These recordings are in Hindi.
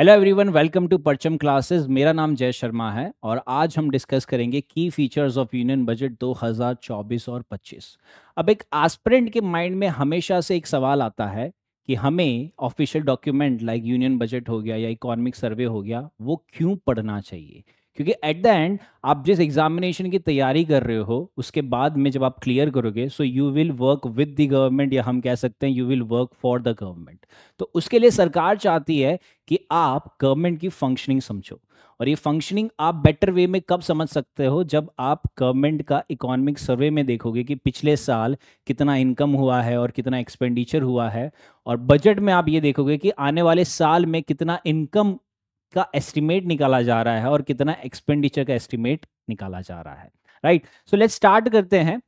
Hello everyone welcome to Parcham classes मेरा नाम जय शर्मा है और आज हम डिस्कस करेंगे की फीचर्स ऑफ यूनियन बजट 2024 और 25 अब एक एस्पिरेंट के माइंड में हमेशा से एक सवाल आता है कि हमें official document like union budget हो गया या इकोनॉमिक सर्वे हो गया वो क्यों पढ़ना चाहिए क्योंकि एट द एंड आप जिस एग्जामिनेशन की तैयारी कर रहे हो उसके बाद में जब आप क्लियर करोगे so you will work with the government या हम कह सकते हैं you will work for the government तो उसके लिए सरकार चाहती है कि आप गवर्नमेंट की फंक्शनिंग समझो और ये फंक्शनिंग आप बेटर वे में कब समझ सकते हो जब आप गवर्नमेंट का इकोनॉमिक सर्वे में देखोगे कि पिछले साल कितना इनकम हुआ है और कितना एक्सपेंडिचर हुआ है और बजट में आप ये देखोगे कि आने वाले साल में कितना इनकम का एस्टिमेट निकाला जा रहा है और कितना एक्सपेंडिचर का एस्टिमेट निकाला जा रहा है राइट सो लेट्स स्टार्ट करते हैं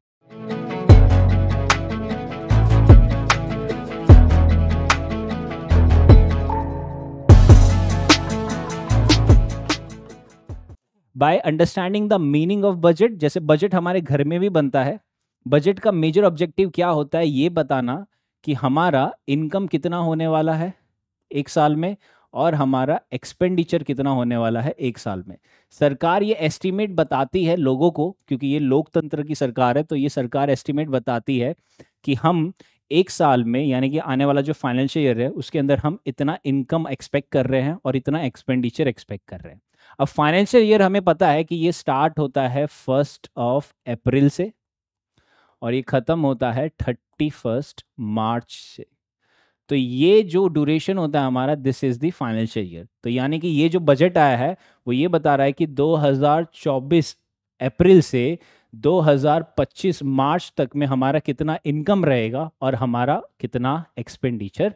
by understanding the meaning of budget जैसे बजट हमारे घर में भी बनता है बजट का मेजर ऑब्जेक्टिव क्या होता है ये बताना कि हमारा इनकम कितना होने वाला है एक साल में और हमारा एक्सपेंडिचर कितना होने वाला है एक साल में सरकार ये एस्टिमेट बताती है लोगों को क्योंकि ये लोकतंत्र की सरकार है तो ये सरकार एस्टिमेट बताती है कि हम एक साल में यानी कि आने वाला जो फाइनेंशियल ईयर है उसके अंदर हम इतना इनकम एक्सपेक्ट कर रहे हैं और इतना एक्सपेंडिचर एक्सपेक्ट कर रहे हैं अब फाइनेंशियल ईयर हमें पता है कि ये स्टार्ट होता है फर्स्ट ऑफ अप्रैल से और ये ख़त्म होता है थर्टी फर्स्ट मार्च से तो ये जो ड्यूरेशन होता है हमारा this is the financial year तो यानी कि ये जो बजट आया है वो ये बता रहा है कि 2024 अप्रैल से 2025 मार्च तक में हमारा कितना इनकम रहेगा और हमारा कितना एक्सपेंडिचर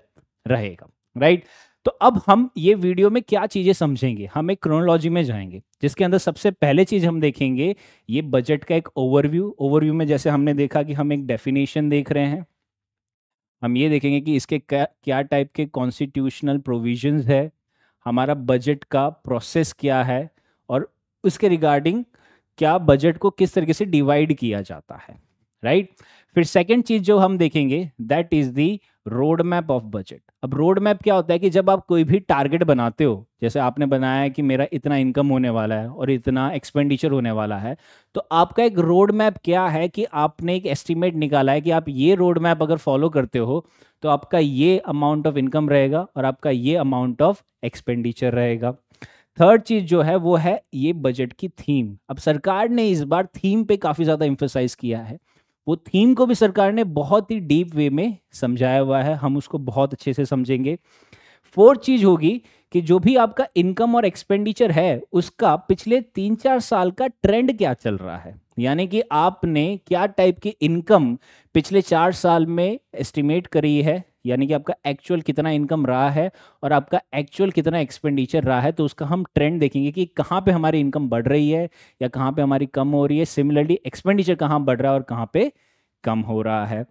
रहेगा राइट तो अब हम ये वीडियो में क्या चीज़ें समझेंगे हम एक क्रोनोलॉजी में जाएंगे जिसके अंदर सबसे पहले चीज़ हम देखेंगे ये बजट का एक ओवरव्यू ओवरव्यू में जैसे हमने देखा कि हम एक डेफिनेशन देख रहे हैं हम ये देखेंगे कि इसके क्या क्या टाइप के कॉन्स्टिट्यूशनल प्रोविजंस है हमारा बजट का प्रोसेस क्या है और उसके रिगार्डिंग क्या बजट को किस तरीके से डिवाइड किया जाता है राइट right? फिर सेकंड चीज जो हम देखेंगे that is the road map of budget अब रोड मैप क्या होता है कि जब आप कोई भी टारगेट बनाते हो जैसे आपने बनाया है कि मेरा इतना इनकम होने वाला है और इतना एक्सपेंडिचर होने वाला है तो आपका एक रोड मैप क्या है कि आपने एक एस्टिमेट निकाला है कि आप ये रोड मैप अगर फॉलो करते हो तो आपका ये अमाउंट ऑफ इनकम रहेगा और आपका ये अमाउंट ऑफ एक्सपेंडिचर रहेगा थर्ड चीज जो है वो है ये बजट की थीम अब सरकार ने इस बार थीम पे काफ़ी ज़्यादा इंफोसाइज किया है वो थीम को भी सरकार ने बहुत ही डीप वे में समझाया हुआ है हम उसको बहुत अच्छे से समझेंगे फोर्थ चीज होगी कि जो भी आपका इनकम और एक्सपेंडिचर है उसका पिछले तीन चार साल का ट्रेंड क्या चल रहा है यानी कि आपने क्या टाइप की इनकम पिछले चार साल में एस्टिमेट करी है यानी कि आपका एक्चुअल कितना इनकम रहा है और आपका एक्चुअल कितना एक्सपेंडिचर रहा है तो उसका हम ट्रेंड देखेंगे कि कहाँ पे हमारी इनकम बढ़ रही है या कहाँ पे हमारी कम हो रही है सिमिलरली एक्सपेंडिचर कहाँ बढ़ रहा है और कहाँ पे कम हो रहा है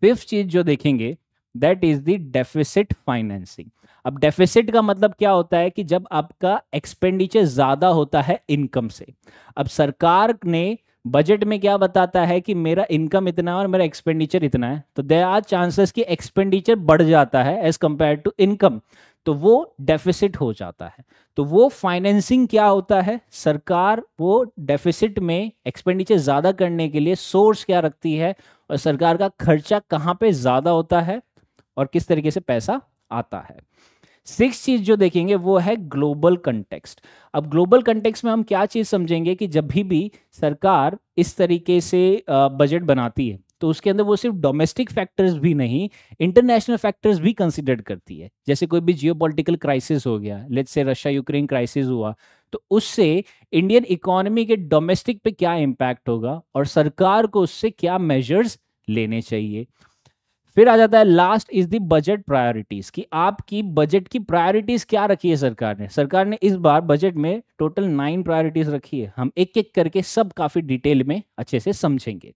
फिफ्थ चीज़ जो देखेंगे that is the deficit financing अब डेफिसिट का मतलब क्या होता है कि जब आपका एक्सपेंडिचर ज्यादा होता है इनकम से अब सरकार ने बजट में क्या बताता है कि मेरा इनकम इतना है और मेरा एक्सपेंडिचर इतना है तो दे आर चांसेस कि एक्सपेंडिचर बढ़ जाता है एज कंपेयर टू इनकम तो वो डेफिसिट हो जाता है तो वो फाइनेंसिंग क्या होता है सरकार वो डेफिसिट में एक्सपेंडिचर ज़्यादा करने के लिए सोर्स क्या रखती है और सरकार का खर्चा कहाँ पे ज़्यादा होता है और किस तरीके से पैसा आता है सिक्स चीज जो देखेंगे वो है ग्लोबल कंटेक्स्ट अब ग्लोबल कंटेक्स्ट में हम क्या चीज समझेंगे कि जब भी सरकार इस तरीके से बजट बनाती है तो उसके अंदर वो सिर्फ डोमेस्टिक फैक्टर्स भी नहीं इंटरनेशनल फैक्टर्स भी कंसिडर करती है जैसे कोई भी जियो क्राइसिस हो गया लेट से रशिया यूक्रेन क्राइसिस हुआ तो उससे इंडियन इकोनॉमी के डोमेस्टिक पे क्या इम्पैक्ट होगा और सरकार को उससे क्या मेजर्स लेने चाहिए फिर आ जाता है last is the budget priorities कि आपकी बजट की प्रायोरिटीज क्या रखी है सरकार ने सरकार ने इस बार बजट में टोटल नाइन प्रायोरिटीज रखी है हम एक एक करके सब काफी डिटेल में अच्छे से समझेंगे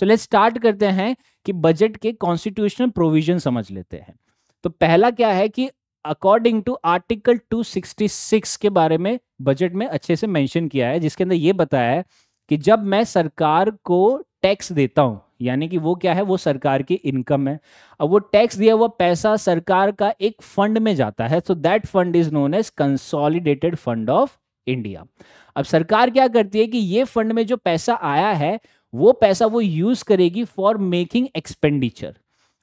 सो लेट स्टार्ट करते हैं कि बजट के कॉन्स्टिट्यूशनल प्रोविजन समझ लेते हैं तो पहला क्या है कि अकॉर्डिंग टू आर्टिकल 266 के बारे में बजट में अच्छे से मेंशन किया है जिसके अंदर ये बताया है कि जब मैं सरकार को टैक्स देता हूँ यानी कि वो क्या है वो सरकार की इनकम है अब वो टैक्स दिया हुआ पैसा सरकार का एक फंड में जाता है so that fund is known as consolidated fund of India अब सरकार क्या करती है कि ये फंड में जो पैसा आया है वो पैसा वो यूज करेगी फॉर मेकिंग एक्सपेंडिचर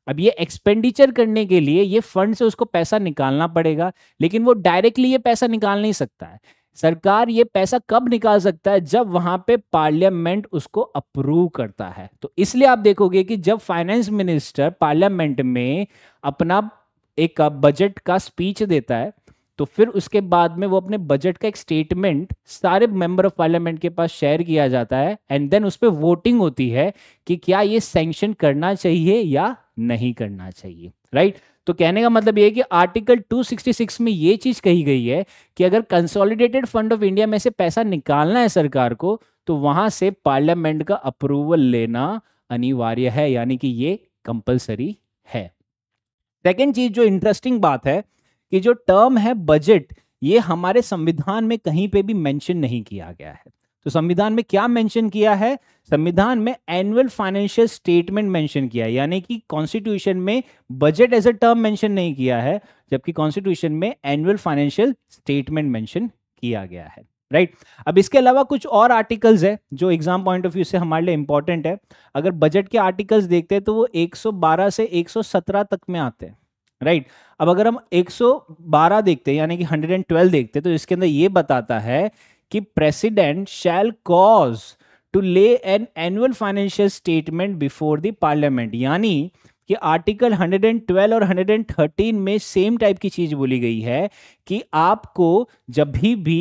अब ये एक्सपेंडिचर करने के लिए ये फंड से उसको पैसा निकालना पड़ेगा लेकिन वो डायरेक्टली ये पैसा निकाल नहीं सकता है सरकार ये पैसा कब निकाल सकता है जब वहां पे पार्लियामेंट उसको अप्रूव करता है तो इसलिए आप देखोगे कि जब फाइनेंस मिनिस्टर पार्लियामेंट में अपना एक बजट का स्पीच देता है तो फिर उसके बाद में वो अपने बजट का एक स्टेटमेंट सारे मेंबर ऑफ पार्लियामेंट के पास शेयर किया जाता है एंड देन उस पर वोटिंग होती है कि क्या ये सेंक्शन करना चाहिए या नहीं करना चाहिए राइट right? तो कहने का मतलब ये है कि आर्टिकल 266 में ये चीज कही गई है कि अगर कंसोलिडेटेड फंड ऑफ इंडिया में से पैसा निकालना है सरकार को तो वहां से पार्लियामेंट का अप्रूवल लेना अनिवार्य है यानी कि ये कंपलसरी है सेकेंड चीज जो इंटरेस्टिंग बात है कि जो टर्म है बजट ये हमारे संविधान में कहीं पे भी मेंशन नहीं किया गया है तो संविधान में क्या मेंशन किया है संविधान में एनुअल फाइनेंशियल स्टेटमेंट मेंशन किया है यानी कि कॉन्स्टिट्यूशन में budget as a term mention नहीं किया है जबकि कॉन्स्टिट्यूशन में एनुअल फाइनेंशियल स्टेटमेंट मेंशन किया गया है राइट right? अब इसके अलावा कुछ और आर्टिकल्स है जो एग्जाम पॉइंट ऑफ व्यू से हमारे लिए इंपॉर्टेंट है अगर बजट के आर्टिकल्स देखते हैं तो वो 112 से 117 तक में आते हैं राइट right? अब अगर हम 112 देखते हैं यानी कि 112 देखते हैं तो इसके अंदर ये बताता है कि president shall cause to lay an annual financial statement before the Parliament यानी कि आर्टिकल 112 और 113 में सेम टाइप की चीज बोली गई है कि आपको जब भी भी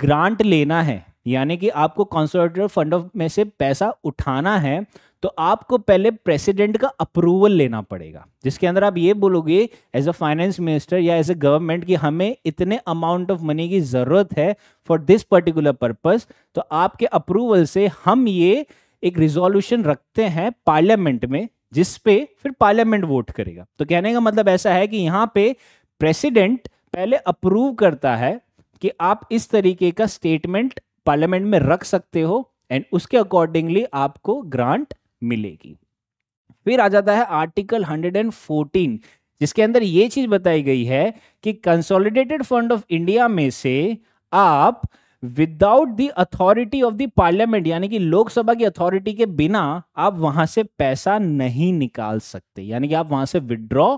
ग्रांट लेना है यानी कि आपको कॉन्सर्वेटर फंड ऑफ में से पैसा उठाना है तो आपको पहले प्रेसिडेंट का अप्रूवल लेना पड़ेगा जिसके अंदर आप ये बोलोगे एज अ फाइनेंस मिनिस्टर या एज अ गवर्नमेंट कि हमें इतने अमाउंट ऑफ मनी की ज़रूरत है फॉर दिस पर्टिकुलर पर्पस तो आपके अप्रूवल से हम ये एक रिजोल्यूशन रखते हैं पार्लियामेंट में जिस पे फिर पार्लियामेंट वोट करेगा तो कहने का मतलब ऐसा है कि यहाँ पे प्रेसिडेंट पहले अप्रूव करता है कि आप इस तरीके का स्टेटमेंट पार्लियामेंट में रख सकते हो एंड उसके अकॉर्डिंगली आपको ग्रांट मिलेगी फिर आ जाता है आर्टिकल 114 जिसके अंदर यह चीज बताई गई है कि कंसोलिडेटेड फंड ऑफ इंडिया में से आप without the authority of the Parliament यानी कि लोकसभा की अथॉरिटी के बिना आप वहां से पैसा नहीं निकाल सकते यानी कि आप वहां से विदड्रॉ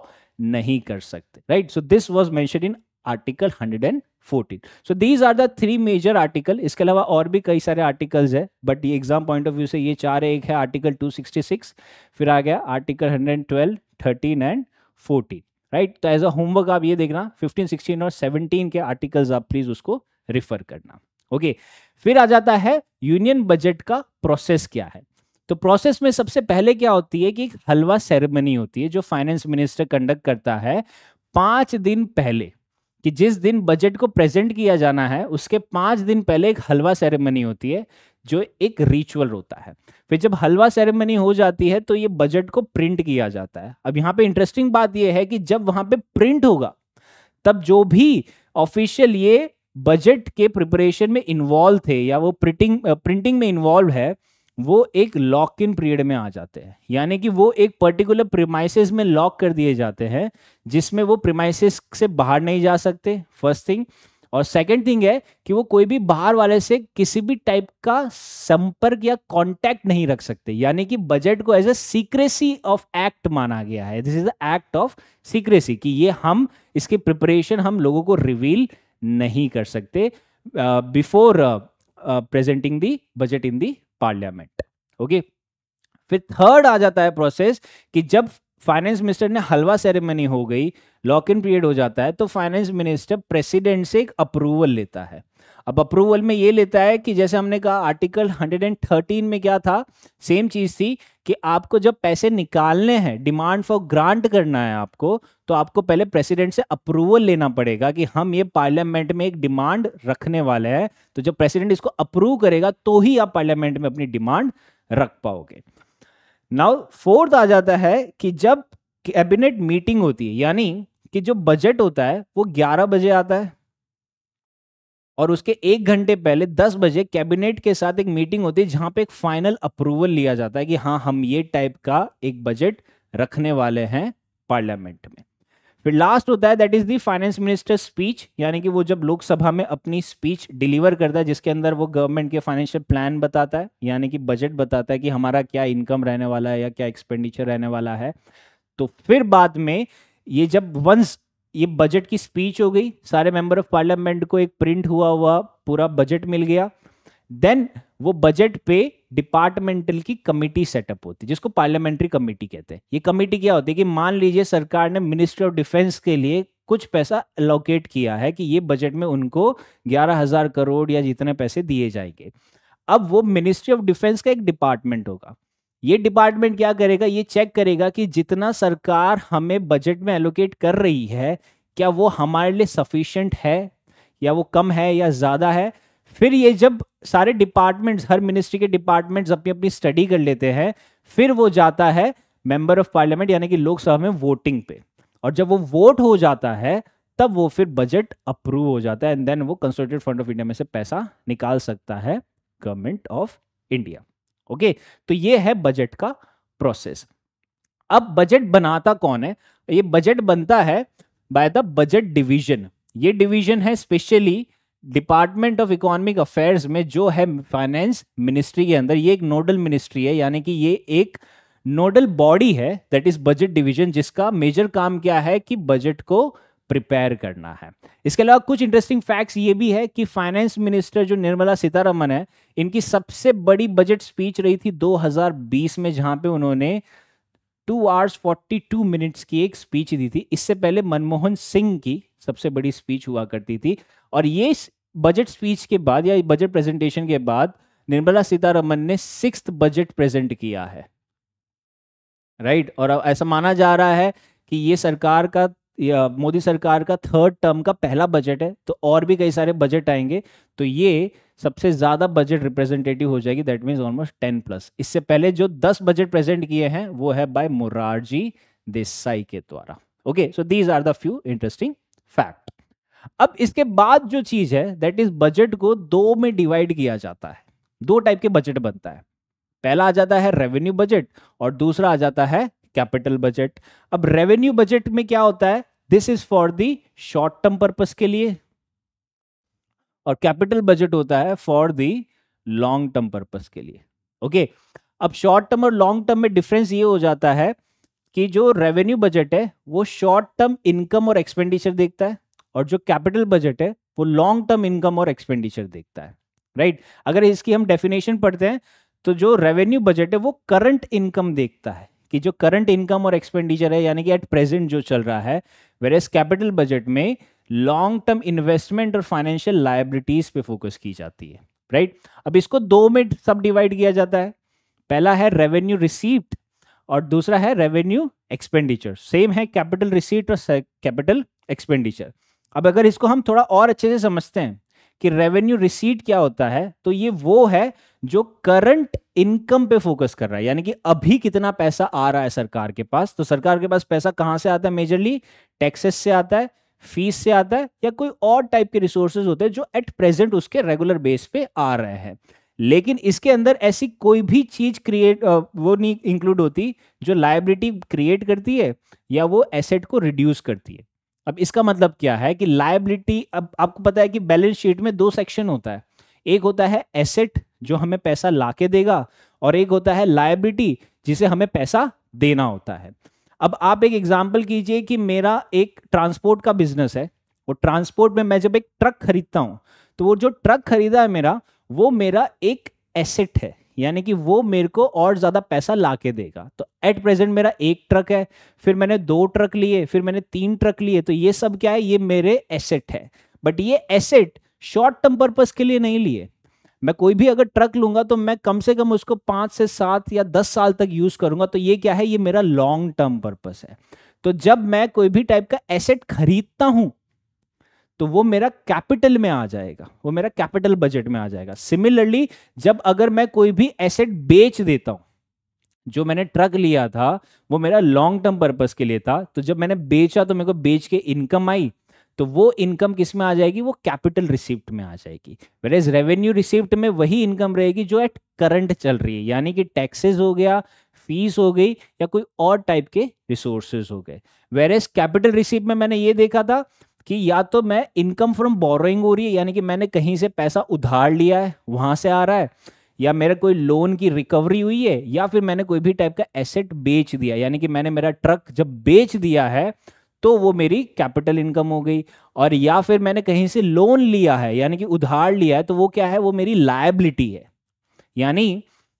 नहीं कर सकते right so this was mention in article hundred and 14 so these are the three major article इसके अलावा और भी कई सारे आर्टिकल्स है बट ये एग्जाम पॉइंट ऑफ व्यू से ये चार है एक है आर्टिकल 266 फिर आ गया आर्टिकल 112 13 एंड 14 राइट तो एज अ होमवर्क आप ये देखना 15 16 और 17 के आर्टिकल्स आप प्लीज उसको रिफर करना ओके okay. फिर आ जाता है यूनियन बजट का प्रोसेस क्या है तो प्रोसेस में सबसे पहले क्या होती है कि एक हलवा सेरेमनी होती है जो फाइनेंस मिनिस्टर कंडक्ट करता है पांच दिन पहले कि जिस दिन बजट को प्रेजेंट किया जाना है उसके पांच दिन पहले एक हलवा सेरेमनी होती है जो एक रिचुअल होता है फिर जब हलवा सेरेमनी हो जाती है तो ये बजट को प्रिंट किया जाता है अब यहाँ पे इंटरेस्टिंग बात ये है कि जब वहां पे प्रिंट होगा तब जो भी ऑफिशियल ये बजट के प्रिपरेशन में इन्वॉल्व थे या वो प्रिंटिंग प्रिंटिंग में इन्वॉल्व है वो एक लॉक इन पीरियड में आ जाते हैं यानी कि वो एक पर्टिकुलर प्रीमाइसिस में लॉक कर दिए जाते हैं जिसमें वो प्रीमाइसिस से बाहर नहीं जा सकते फर्स्ट थिंग और सेकंड थिंग है कि वो कोई भी बाहर वाले से किसी भी टाइप का संपर्क या कांटेक्ट नहीं रख सकते यानी कि बजट को as a secrecy of act माना गया है this is the act of secrecy कि ये हम इसकी प्रिपरेशन हम लोगों को रिवील नहीं कर सकते before presenting the budget in the Parliament okay फिर थर्ड आ जाता है प्रोसेस कि जब फाइनेंस मिनिस्टर ने हलवा सेरेमनी हो गई लॉक इन पीरियड हो जाता है तो फाइनेंस मिनिस्टर प्रेसिडेंट से एक अप्रूवल लेता है अब अप्रूवल में ये लेता है कि जैसे हमने कहा आर्टिकल 113 में क्या था सेम चीज थी कि आपको जब पैसे निकालने हैं डिमांड फॉर ग्रांट करना है आपको तो आपको पहले प्रेसिडेंट से अप्रूवल लेना पड़ेगा कि हम ये पार्लियामेंट में एक डिमांड रखने वाले हैं तो जब प्रेसिडेंट इसको अप्रूव करेगा तो ही आप पार्लियामेंट में अपनी डिमांड रख पाओगे नाउ फोर्थ आ जाता है कि जब कैबिनेट मीटिंग होती है यानी कि जो बजट होता है वो 11 बजे आता है और उसके एक घंटे पहले दस बजे कैबिनेट के साथ एक मीटिंग होती है जहां पे एक फाइनल अप्रूवल लिया जाता है कि हाँ हम ये टाइप का एक बजट रखने वाले हैं पार्लियामेंट में फिर लास्ट होता है that is the finance minister speech यानी कि वो जब लोकसभा में अपनी स्पीच डिलीवर करता है जिसके अंदर वो गवर्नमेंट के फाइनेंशियल प्लान बताता है यानी कि बजट बताता है कि हमारा क्या इनकम रहने वाला है या क्या एक्सपेंडिचर रहने वाला है तो फिर बाद में ये जब वंस ये बजट की स्पीच हो गई सारे मेंबर ऑफ पार्लियामेंट को एक प्रिंट हुआ हुआ पूरा बजट मिल गया देन वो बजट पे डिपार्टमेंटल की कमेटी सेटअप होती है जिसको पार्लियामेंट्री कमेटी कहते हैं ये कमेटी क्या होती है कि मान लीजिए सरकार ने मिनिस्ट्री ऑफ डिफेंस के लिए कुछ पैसा अलोकेट किया है कि ये बजट में उनको ग्यारह हजार करोड़ या जितने पैसे दिए जाएंगे अब वो मिनिस्ट्री ऑफ डिफेंस का एक डिपार्टमेंट होगा ये डिपार्टमेंट क्या करेगा ये चेक करेगा कि जितना सरकार हमें बजट में एलोकेट कर रही है क्या वो हमारे लिए सफिशेंट है या वो कम है या ज़्यादा है फिर ये जब सारे डिपार्टमेंट्स हर मिनिस्ट्री के डिपार्टमेंट्स अपनी अपनी स्टडी कर लेते हैं फिर वो जाता है मेंबर ऑफ पार्लियामेंट यानी कि लोकसभा में वोटिंग पे और जब वो वोट हो जाता है तब वो फिर बजट अप्रूव हो जाता है एंड देन वो कंसोलिडेटेड फंड ऑफ इंडिया में से पैसा निकाल सकता है गवर्नमेंट ऑफ इंडिया ओके तो ये है बजट का प्रोसेस अब बजट बनाता कौन है ये बजट बनता है बाय द बजट डिवीजन ये डिवीजन है specially department of economic affairs में जो है फाइनेंस मिनिस्ट्री के अंदर ये एक नोडल मिनिस्ट्री है यानी कि ये एक नोडल बॉडी है दैट इज बजट डिवीजन जिसका मेजर काम क्या है कि बजट को प्रिपेयर करना है इसके अलावा कुछ इंटरेस्टिंग फैक्ट्स ये भी है कि फाइनेंस मिनिस्टर जो निर्मला सीतारमन है इनकी सबसे बड़ी बजट स्पीच रही थी 2020 में जहां पे उन्होंने two hours forty two minutes की एक स्पीच दी थी इससे पहले मनमोहन सिंह की सबसे बड़ी स्पीच हुआ करती थी और ये बजट स्पीच के बाद या बजट प्रेजेंटेशन के बाद निर्मला सीतारमन ने सिक्स बजट प्रेजेंट किया है राइट right? और ऐसा माना जा रहा है कि ये सरकार का मोदी सरकार का थर्ड टर्म का पहला बजट है तो और भी कई सारे बजट आएंगे तो ये सबसे ज़्यादा बजट रिप्रेजेंटेटिव हो जाएगी that means almost ten plus इससे पहले जो दस बजट प्रेजेंट किए हैं वो है बाय मुरारजी देसाई के द्वारा okay so these are the few interesting fact अब इसके बाद जो चीज़ है दैट इज बजट को दो में डिवाइड किया जाता है दो टाइप के बजट बनता है पहला आ जाता है रेवेन्यू बजट और दूसरा आ जाता है कैपिटल बजट अब रेवेन्यू बजट में क्या होता है this is for the short term purpose के लिए और कैपिटल बजट होता है for the long term purpose के लिए ओके okay? अब शॉर्ट टर्म और लॉन्ग टर्म में डिफरेंस ये हो जाता है कि जो रेवेन्यू बजट है वो शॉर्ट टर्म इनकम और एक्सपेंडिचर देखता है और जो कैपिटल बजट है वो लॉन्ग टर्म इनकम और एक्सपेंडिचर देखता है राइट right? अगर इसकी हम डेफिनेशन पढ़ते हैं तो जो रेवेन्यू बजट है वो करंट इनकम देखता है कि जो करंट इनकम और एक्सपेंडिचर है यानी कि एट प्रेजेंट जो चल रहा है वेर एस कैपिटल बजट में लॉन्ग टर्म इन्वेस्टमेंट और फाइनेंशियल लाइबिलिटीज पे फोकस की जाती है राइट right? अब इसको दो में सब डिवाइड किया जाता है पहला है रेवेन्यू रिसीव्ड और दूसरा है रेवेन्यू एक्सपेंडिचर सेम है कैपिटल रिसीट और कैपिटल एक्सपेंडिचर अब अगर इसको हम थोड़ा और अच्छे से समझते हैं कि रेवेन्यू रिसीट क्या होता है तो ये वो है जो करंट इनकम पे फोकस कर रहा है यानी कि अभी कितना पैसा आ रहा है सरकार के पास तो सरकार के पास पैसा कहां से आता है मेजरली टैक्सेस से आता है फीस से आता है या कोई और टाइप के रिसोर्सेज होते हैं जो एट प्रेजेंट उसके रेगुलर बेस पे आ रहे हैं लेकिन इसके अंदर ऐसी कोई भी चीज क्रिएट वो नहीं इंक्लूड होती जो लाइबिलिटी क्रिएट करती है या वो एसेट को रिड्यूस करती है अब इसका मतलब क्या है कि लाइबिलिटी अब आपको पता है कि बैलेंस शीट में दो सेक्शन होता है एक होता है एसेट जो हमें पैसा ला के देगा और एक होता है लाइबिलिटी जिसे हमें पैसा देना होता है अब आप एक एग्जाम्पल कीजिए कि मेरा एक ट्रांसपोर्ट का बिजनेस है और ट्रांसपोर्ट में मैं जब एक ट्रक खरीदता हूँ तो वो जो ट्रक खरीदा है मेरा वो मेरा एक एसेट है यानी कि वो मेरे को और ज़्यादा पैसा ला के देगा तो एट प्रेजेंट मेरा एक ट्रक है फिर मैंने दो ट्रक लिए फिर मैंने तीन ट्रक लिए तो ये सब क्या है ये मेरे एसेट है बट ये एसेट शॉर्ट टर्म पर्पज के लिए नहीं लिए मैं कोई भी अगर ट्रक लूंगा तो मैं कम से कम उसको पांच से सात या दस साल तक यूज़ करूंगा तो ये क्या है ये मेरा लॉन्ग टर्म पर्पज है तो जब मैं कोई भी टाइप का एसेट खरीदता हूं तो वो मेरा कैपिटल में आ जाएगा वो मेरा कैपिटल बजट में आ जाएगा सिमिलरली जब अगर मैं कोई भी एसेट बेच देता हूं जो मैंने ट्रक लिया था वो मेरा लॉन्ग टर्म पर्पज के लिए था तो जब मैंने बेचा तो मेरे को बेच के इनकम आई तो वो इनकम किस में आ जाएगी वो कैपिटल रिसिप्ट में आ जाएगी वेरेज रेवेन्यू रिसिप्ट में वही इनकम रहेगी जो एट करंट चल रही है यानी कि टैक्सेस हो गया फीस हो गई या कोई और टाइप के रिसोर्सेज हो गए वेरेज कैपिटल रिसिप्ट में मैंने ये देखा था कि या तो मैं इनकम फ्रॉम बोरोइंग हो रही है यानी कि मैंने कहीं से पैसा उधार लिया है वहां से आ रहा है या मेरा कोई लोन की रिकवरी हुई है या फिर मैंने कोई भी टाइप का एसेट बेच दिया यानी कि मैंने मेरा ट्रक जब बेच दिया है तो वो मेरी कैपिटल इनकम हो गई और या फिर मैंने कहीं से लोन लिया है यानी कि उधार लिया है तो वो क्या है वो मेरी लाइबिलिटी है यानी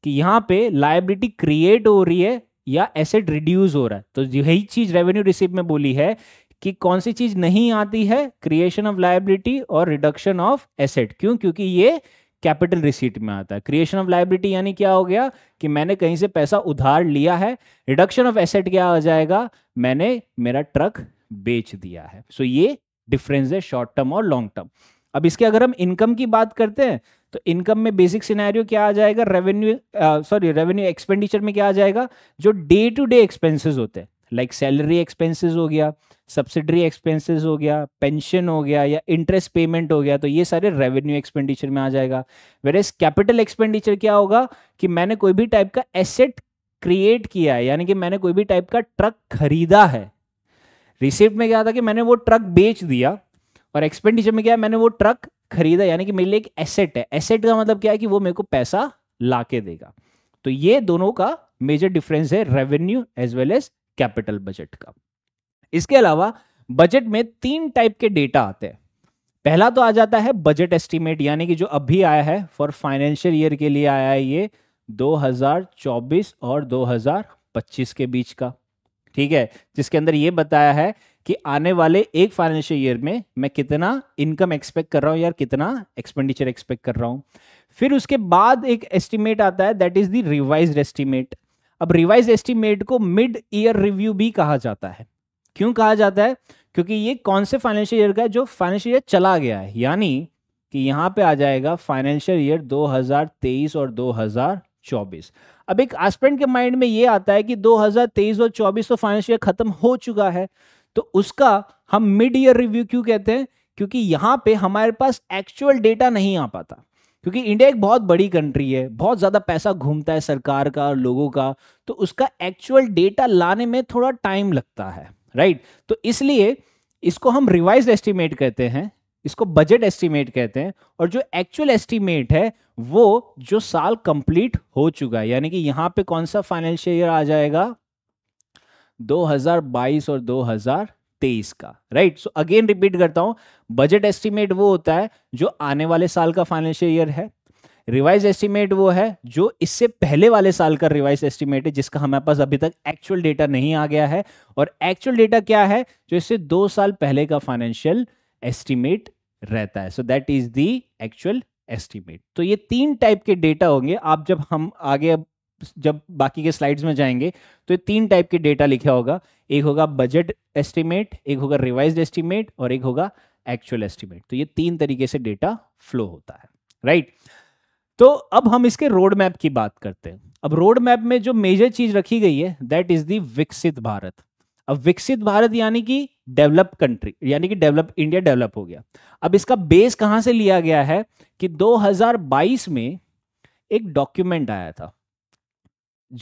कि यहाँ पे लाइबिलिटी क्रिएट हो रही है या एसेट रिड्यूस हो रहा है तो यही चीज रेवेन्यू रिसिप में बोली है कि कौन सी चीज नहीं आती है क्रिएशन ऑफ लाइबिलिटी और रिडक्शन ऑफ एसेट क्यों क्योंकि ये कैपिटल रिसीट में आता है क्रिएशन ऑफ लाइबिलिटी यानी क्या हो गया कि मैंने कहीं से पैसा उधार लिया है रिडक्शन ऑफ एसेट क्या हो जाएगा मैंने मेरा ट्रक बेच दिया है सो so, ये डिफरेंस है शॉर्ट टर्म और लॉन्ग टर्म अब इसके अगर हम इनकम की बात करते हैं तो इनकम में बेसिक सिनेरियो क्या आ जाएगा रेवेन्यू सॉरी रेवेन्यू एक्सपेंडिचर में क्या आ जाएगा जो डे टू डे एक्सपेंसेस होते हैं लाइक सैलरी एक्सपेंसेस हो गया सब्सिडरी एक्सपेंसेस हो गया पेंशन हो गया या इंटरेस्ट पेमेंट हो गया तो ये सारे रेवेन्यू एक्सपेंडिचर में आ जाएगा वेर एस कैपिटल एक्सपेंडिचर क्या होगा कि मैंने कोई भी टाइप का एसेट क्रिएट किया है यानी कि मैंने कोई भी टाइप का ट्रक खरीदा है रिसिप्ट में क्या था कि मैंने वो ट्रक बेच दिया और एक्सपेंडिचर में क्या है मैंने वो ट्रक खरीदा यानी कि मेरे लिए एक एसेट है एसेट का मतलब क्या है कि वो मेरे को पैसा ला देगा तो ये दोनों का मेजर डिफरेंस है revenue as well as capital budget का इसके अलावा बजट में तीन टाइप के डेटा आते हैं पहला तो आ जाता है बजट एस्टीमेट यानी कि जो अभी आया है फॉर फाइनेंशियल ईयर के लिए आया है ये 2024 और 2025 के बीच का ठीक है जिसके अंदर ये बताया है कि आने वाले एक फाइनेंशियल ईयर में मैं कितना इनकम एक्सपेक्ट कर रहा हूँ या कितना एक्सपेंडिचर एक्सपेक्ट कर रहा हूँ फिर उसके बाद एक एस्टीमेट आता है that is the revise estimate अब रिवाइज एस्टिमेट को मिड ईयर रिव्यू भी कहा जाता है क्यों कहा जाता है क्योंकि ये कौन से फाइनेंशियल ईयर का जो फाइनेंशियल ईयर चला गया है यानी कि यहां पे आ जाएगा फाइनेंशियल ईयर 2023 और 2024 अब एक एस्पेरेंट के माइंड में ये आता है कि 2023 और 24 तो फाइनेंशियल ईयर खत्म हो चुका है तो उसका हम मिड ईयर रिव्यू क्यों कहते हैं क्योंकि यहां पे हमारे पास एक्चुअल डेटा नहीं आ पाता क्योंकि इंडिया एक बहुत बड़ी कंट्री है बहुत ज़्यादा पैसा घूमता है सरकार का और लोगों का तो उसका एक्चुअल डेटा लाने में थोड़ा टाइम लगता है राइट तो इसलिए इसको हम रिवाइज एस्टिमेट कहते हैं इसको बजट एस्टिमेट कहते हैं और जो एक्चुअल एस्टिमेट है वो जो साल कंप्लीट हो चुका है यानी कि यहां पे कौन सा फाइनेंशियल ईयर आ जाएगा 2022 और तेईस का राइट सो अगेन रिपीट करता हूं बजट एस्टिमेट वो होता है जो आने वाले साल का फाइनेंशियल ईयर है रिवाइज एस्टिमेट वो है जो इससे पहले वाले साल का रिवाइज एस्टिमेट है जिसका हमारे पास अभी तक एक्चुअल डेटा नहीं आ गया है और एक्चुअल डेटा क्या है जो इससे दो साल पहले का फाइनेंशियल एस्टिमेट रहता है so that is the actual estimate तो ये तीन टाइप के डेटा होंगे आप जब हम आगे जब बाकी के स्लाइड्स में जाएंगे तो ये तीन टाइप के डेटा लिखा होगा एक होगा बजट एस्टिमेट एक होगा रिवाइज एस्टिमेट और एक होगा एक्चुअल एस्टिमेट तो ये तीन तरीके से डेटा फ्लो होता है राइट तो अब हम इसके रोड मैप की बात करते हैं अब रोड मैप में जो मेजर चीज रखी गई है दैट इज दी विकसित भारत अब विकसित भारत यानी कि डेवलप कंट्री यानी कि डेवलप इंडिया डेवलप हो गया अब इसका बेस कहां से लिया गया है कि 2022 में एक डॉक्यूमेंट आया था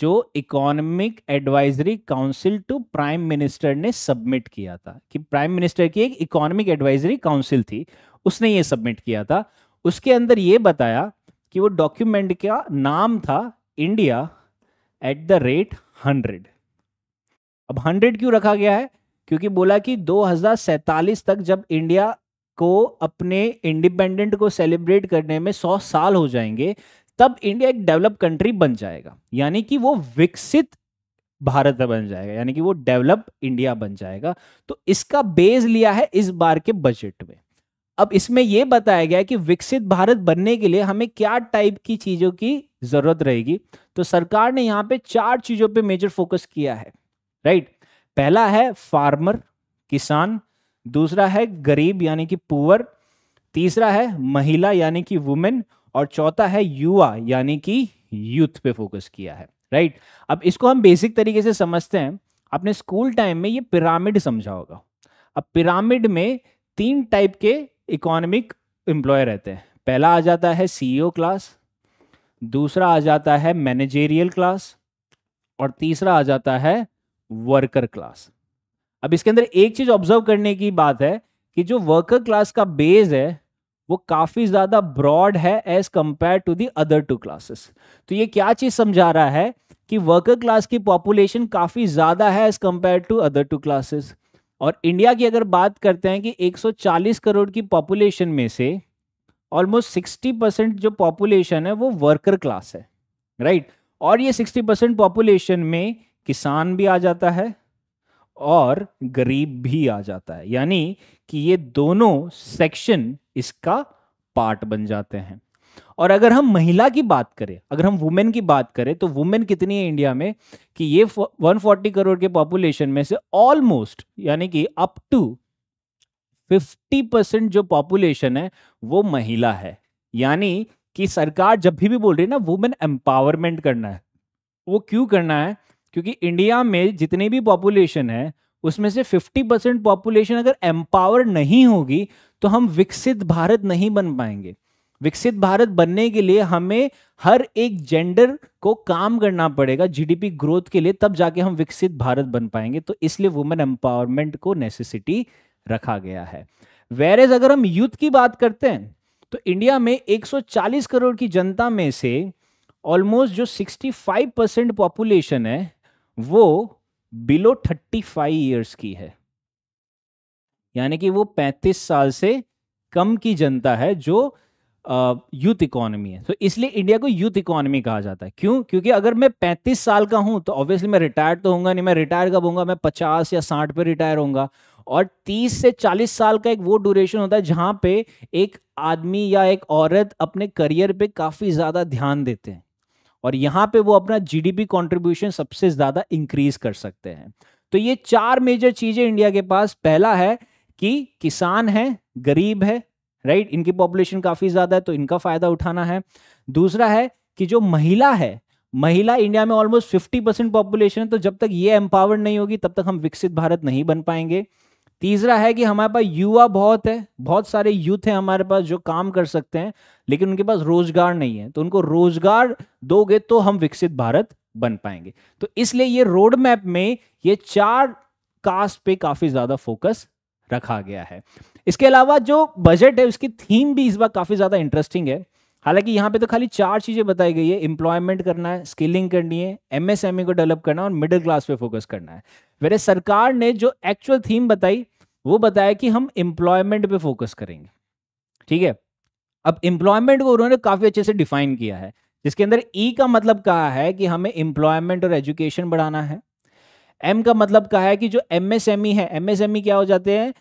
जो economic advisory council to prime minister ने सबमिट किया था कि प्राइम मिनिस्टर की एक इकोनॉमिक एडवाइजरी काउंसिल थी उसने ये सबमिट किया था उसके अंदर ये बताया कि वो डॉक्यूमेंट का नाम था India at the rate hundred अब हंड्रेड क्यों रखा गया है क्योंकि बोला कि दो तक जब इंडिया को अपने इंडिपेंडेंट को सेलिब्रेट करने में सौ साल हो जाएंगे तब इंडिया एक डेवलप कंट्री बन जाएगा यानी कि वो विकसित भारत बन जाएगा यानी कि वो डेवलप इंडिया बन जाएगा तो इसका बेस लिया है इस बार के बजट में अब इसमें यह बताया गया कि विकसित भारत बनने के लिए हमें क्या टाइप की चीजों की जरूरत रहेगी तो सरकार ने यहां पे चार चीजों पे मेजर फोकस किया है राइट पहला है फार्मर किसान दूसरा है गरीब यानी कि पुअर तीसरा है महिला यानी कि वुमेन और चौथा है युवा यानी कि यूथ पे फोकस किया है राइट अब इसको हम बेसिक तरीके से समझते हैं अपने स्कूल टाइम में ये पिरामिड समझा होगा अब पिरामिड में तीन टाइप के इकोनॉमिक एम्प्लॉय रहते हैं पहला आ जाता है सीईओ क्लास e दूसरा आ जाता है मैनेजेरियल क्लास और तीसरा आ जाता है वर्कर क्लास अब इसके अंदर एक चीज ऑब्जर्व करने की बात है कि जो वर्कर क्लास का बेस है वो काफ़ी ज़्यादा ब्रॉड है as compare to the other two classes तो ये क्या चीज़ समझा रहा है कि वर्कर क्लास की पॉपुलेशन काफ़ी ज़्यादा है as compare to other two classes और इंडिया की अगर बात करते हैं कि 140 करोड़ की पॉपुलेशन में से ऑलमोस्ट 60 परसेंट जो पॉपुलेशन है वो वर्कर क्लास है राइट right? और ये 60 परसेंट पॉपुलेशन में किसान भी आ जाता है और गरीब भी आ जाता है यानी कि ये दोनों सेक्शन इसका पार्ट बन जाते हैं और अगर हम महिला की बात करें अगर हम वुमेन की बात करें तो वुमेन कितनी है इंडिया में कि ये 140 करोड़ के पॉपुलेशन में से ऑलमोस्ट यानी कि अप टू 50 परसेंट जो पॉपुलेशन है वो महिला है यानी कि सरकार जब भी भी बोल रही है ना वुमेन एम्पावरमेंट करना है वो क्यों करना है क्योंकि इंडिया में जितनी भी पॉपुलेशन है उसमें से 50 परसेंट पॉपुलेशन अगर एम्पावर नहीं होगी तो हम विकसित भारत नहीं बन पाएंगे विकसित भारत बनने के लिए हमें हर एक जेंडर को काम करना पड़ेगा जीडीपी ग्रोथ के लिए तब जाके हम विकसित भारत बन पाएंगे तो इसलिए वुमेन एम्पावरमेंट को नेसेसिटी रखा गया है वेर एज अगर हम यूथ की बात करते हैं तो इंडिया में 140 करोड़ की जनता में से ऑलमोस्ट जो 65 परसेंट पॉपुलेशन है वो बिलो थर्टी फाइव ईयर्स की है यानी कि वो पैंतीस साल से कम की जनता है जो यूथ इकोनॉमी है तो so, इसलिए इंडिया को यूथ इकोनॉमी कहा जाता है क्यों क्योंकि अगर मैं पैंतीस साल का हूं तो ऑब्वियसली मैं रिटायर तो होऊंगा नहीं मैं रिटायर कब होऊंगा मैं पचास या साठ पे रिटायर होऊंगा और तीस से चालीस साल का एक वो ड्यूरेशन होता है जहां पे एक आदमी या एक औरत अपने करियर पे काफ़ी ज़्यादा ध्यान देते हैं और यहां पे वो अपना जीडीपी कंट्रीब्यूशन सबसे ज़्यादा इंक्रीज कर सकते हैं तो ये चार मेजर चीज़ें इंडिया के पास पहला है कि किसान है गरीब है राइट इनकी पॉपुलेशन काफ़ी ज़्यादा है तो इनका फ़ायदा उठाना है दूसरा है कि जो महिला है महिला इंडिया में ऑलमोस्ट 50 परसेंट पॉपुलेशन है तो जब तक ये एम्पावर्ड नहीं होगी तब तक हम विकसित भारत नहीं बन पाएंगे तीसरा है कि हमारे पास युवा बहुत है बहुत सारे यूथ हैं हमारे पास जो काम कर सकते हैं लेकिन उनके पास रोजगार नहीं है तो उनको रोजगार दोगे तो हम विकसित भारत बन पाएंगे तो इसलिए ये रोड मैप में ये चार कास्ट पे काफी ज्यादा फोकस रखा गया है इसके अलावा जो बजट है उसकी थीम भी इस बार काफी ज्यादा इंटरेस्टिंग है हालांकि यहाँ पे तो खाली चार चीजें बताई गई है इंप्लॉयमेंट करना है स्किलिंग करनी है एमएसएमई e को डेवलप करना और मिडिल क्लास पे फोकस करना है वेरे सरकार ने जो एक्चुअल थीम बताई वो बताया कि हम एम्प्लॉयमेंट पे फोकस करेंगे ठीक है अब एम्प्लॉयमेंट को उन्होंने काफी अच्छे से डिफाइन किया है जिसके अंदर ई e का मतलब कहा है कि हमें एम्प्लॉयमेंट और एजुकेशन बढ़ाना है एम का मतलब कहा है कि जो एमएसएमई है एमएसएमई क्या हो जाते हैं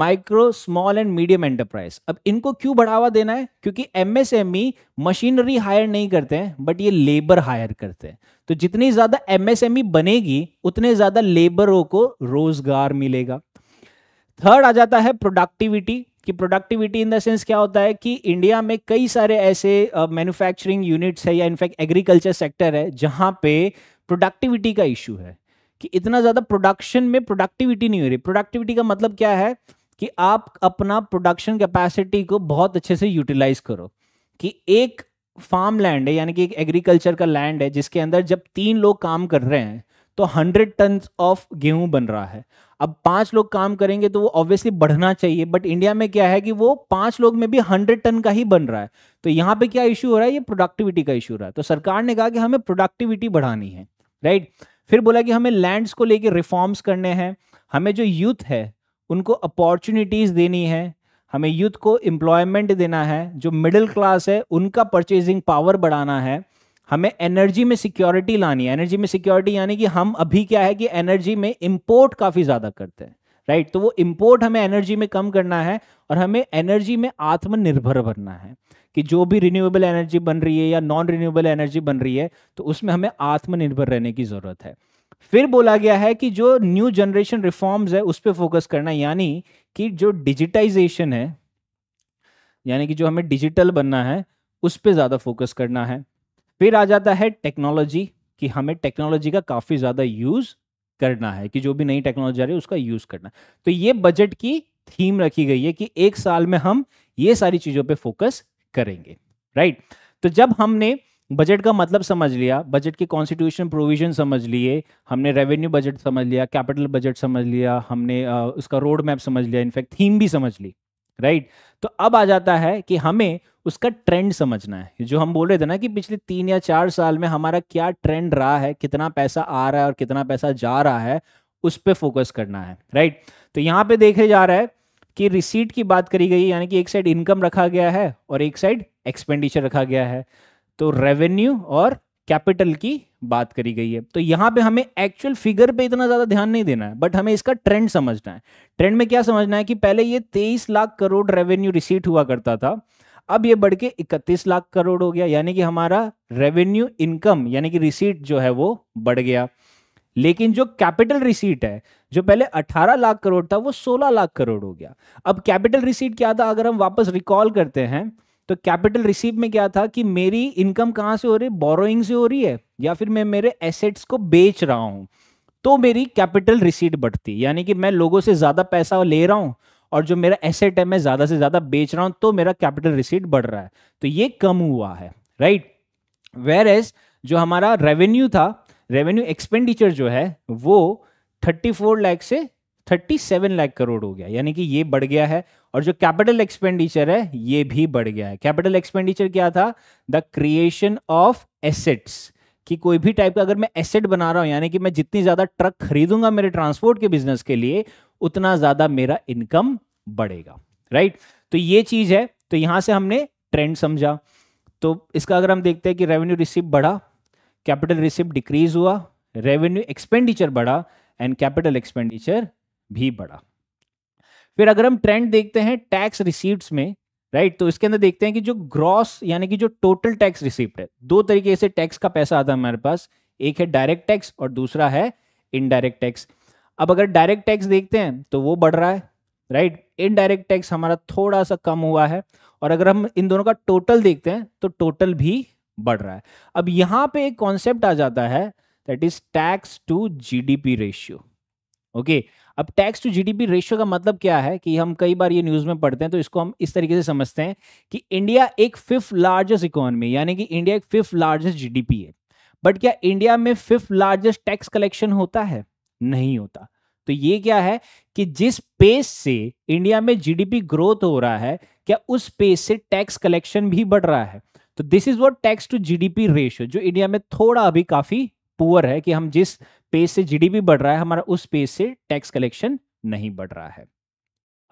micro small and medium enterprise अब इनको क्यों बढ़ावा देना है क्योंकि एमएसएमई मशीनरी हायर नहीं करते हैं बट ये लेबर हायर करते हैं तो जितनी ज्यादा एमएसएमई e बनेगी उतने ज्यादा लेबरों को रोजगार मिलेगा थर्ड आ जाता है प्रोडक्टिविटी कि प्रोडक्टिविटी इन द सेंस क्या होता है कि इंडिया में कई सारे ऐसे मैन्युफैक्चरिंग यूनिट्स है या इनफैक्ट एग्रीकल्चर सेक्टर है जहां पे प्रोडक्टिविटी का इशू है कि इतना ज़्यादा प्रोडक्शन में प्रोडक्टिविटी नहीं हो रही प्रोडक्टिविटी का मतलब क्या है कि आप अपना प्रोडक्शन कैपेसिटी को बहुत अच्छे से यूटिलाइज करो कि एक फार्म लैंड है यानी कि एक एग्रीकल्चर का लैंड है जिसके अंदर जब तीन लोग काम कर रहे हैं तो हंड्रेड टन ऑफ गेहूं बन रहा है अब पांच लोग काम करेंगे तो वो ऑब्वियसली बढ़ना चाहिए बट इंडिया में क्या है कि वो पांच लोग में भी हंड्रेड टन का ही बन रहा है तो यहाँ पे क्या इशू हो रहा है ये प्रोडक्टिविटी का इशू हो रहा है तो सरकार ने कहा कि हमें प्रोडक्टिविटी बढ़ानी है राइट फिर बोला कि हमें लैंड्स को लेकर रिफॉर्म्स करने हैं हमें जो यूथ है उनको अपॉर्चुनिटीज़ देनी है हमें यूथ को एम्प्लॉयमेंट देना है जो मिडिल क्लास है उनका परचेजिंग पावर बढ़ाना है हमें एनर्जी में सिक्योरिटी लानी है एनर्जी में सिक्योरिटी यानी कि हम अभी क्या है कि एनर्जी में इंपोर्ट काफ़ी ज़्यादा करते हैं राइट right? तो वो इंपोर्ट हमें एनर्जी में कम करना है और हमें एनर्जी में आत्मनिर्भर बनना है कि जो भी रिन्यूएबल एनर्जी बन रही है या नॉन रिन्यूएबल एनर्जी बन रही है तो उसमें हमें आत्मनिर्भर रहने की ज़रूरत है फिर बोला गया है कि जो न्यू जनरेशन रिफॉर्म्स है उस पर फोकस करना यानी कि जो डिजिटाइजेशन है यानी कि जो हमें डिजिटल बनना है उस पर ज़्यादा फोकस करना है फिर आ जाता है टेक्नोलॉजी कि हमें टेक्नोलॉजी का काफ़ी ज़्यादा यूज़ करना है कि जो भी नई टेक्नोलॉजी आ रही है उसका यूज़ करना तो ये बजट की थीम रखी गई है कि एक साल में हम ये सारी चीज़ों पे फोकस करेंगे राइट तो जब हमने बजट का मतलब समझ लिया बजट के कॉन्स्टिट्यूशन प्रोविजन समझ लिए हमने रेवेन्यू बजट समझ लिया कैपिटल बजट समझ लिया हमने उसका रोड मैप समझ लिया इनफैक्ट थीम भी समझ ली राइट तो अब आ जाता है कि हमें उसका ट्रेंड समझना है जो हम बोल रहे थे ना कि पिछले तीन या चार साल में हमारा क्या ट्रेंड रहा है कितना पैसा आ रहा है और कितना पैसा जा रहा है उस पर फोकस करना है राइट तो यहाँ पे देखे जा रहा है कि रिसीट की बात करी गई यानी कि एक साइड इनकम रखा गया है और एक साइड एक्सपेंडिचर रखा गया है तो रेवेन्यू और कैपिटल की बात करी गई है तो यहाँ पे हमें एक्चुअल फिगर पे इतना ज़्यादा ध्यान नहीं देना है बट हमें इसका ट्रेंड समझना है ट्रेंड में क्या समझना है कि पहले ये तेईस लाख करोड़ रेवेन्यू रिसीट हुआ करता था अब ये बढ़ के इकतीस लाख करोड़ हो गया यानी कि हमारा रेवेन्यू इनकम यानी कि रिसीट जो है वो बढ़ गया लेकिन जो कैपिटल रिसीट है जो पहले 18 लाख करोड़ था वो 16 लाख करोड़ हो गया अब कैपिटल रिसीट क्या था अगर हम वापस रिकॉल करते हैं तो कैपिटल रिसीट में क्या था कि मेरी इनकम कहां से हो रही है बोरोइंग से हो रही है या फिर मैं मेरे एसेट्स को बेच रहा हूं तो मेरी कैपिटल रिसीट बढ़ती यानी कि मैं लोगों से ज़्यादा पैसा ले रहा हूं और जो मेरा एसेट है मैं ज़्यादा से ज़्यादा बेच रहा हूं तो मेरा कैपिटल रिसीट बढ़ रहा है तो ये कम हुआ है राइट वेर एज जो हमारा रेवेन्यू था रेवेन्यू एक्सपेंडिचर जो है वो थर्टी फोर लाख से थर्टी सेवन लाख करोड़ हो गया यानी कि ये बढ़ गया है और जो कैपिटल एक्सपेंडिचर है ये भी बढ़ गया है कैपिटल एक्सपेंडिचर क्या था द क्रिएशन ऑफ एसेट्स कि कोई भी टाइप का अगर मैं एसेट बना रहा हूँ यानी कि मैं जितनी ज़्यादा ट्रक खरीदूंगा मेरे ट्रांसपोर्ट के बिजनेस के लिए उतना ज्यादा मेरा इनकम बढ़ेगा राइट तो ये चीज है तो यहां से हमने ट्रेंड समझा तो इसका अगर हम देखते हैं कि रेवेन्यू रिसिप्ट बढ़ा कैपिटल रिसिप्ट डिक्रीज हुआ रेवेन्यू एक्सपेंडिचर बढ़ा एंड कैपिटल एक्सपेंडिचर भी बढ़ा फिर अगर हम ट्रेंड देखते हैं टैक्स रिसीप्ट में राइट तो इसके अंदर देखते हैं कि जो ग्रॉस यानी कि जो टोटल टैक्स रिसिप्ट है दो तरीके से टैक्स का पैसा आता है हमारे पास एक है डायरेक्ट टैक्स और दूसरा है इनडायरेक्ट टैक्स अब अगर डायरेक्ट टैक्स देखते हैं तो वो बढ़ रहा है राइट इनडायरेक्ट टैक्स हमारा थोड़ा सा कम हुआ है और अगर हम इन दोनों का टोटल देखते हैं तो टोटल भी बढ़ रहा है अब यहां पे एक कॉन्सेप्ट आ जाता है that is tax to GDP ratio okay अब टैक्स टू जीडीपी रेशियो का मतलब क्या है कि हम कई बार ये न्यूज में पढ़ते हैं तो इसको हम इस तरीके से समझते हैं कि इंडिया एक फिफ्थ लार्जेस्ट इकोनॉमी यानी कि इंडिया एक फिफ्थ लार्जेस्ट जीडीपी है बट क्या इंडिया में फिफ्थ लार्जेस्ट टैक्स कलेक्शन होता है नहीं होता तो ये क्या है कि जिस पेस से इंडिया में जीडीपी ग्रोथ हो रहा है क्या उस पेस से टैक्स कलेक्शन भी बढ़ रहा है तो this is what tax to GDP ratio जो इंडिया में थोड़ा अभी काफी पुअर है कि हम जिस पेस से जीडीपी बढ़ रहा है हमारा उस पेस से टैक्स कलेक्शन नहीं बढ़ रहा है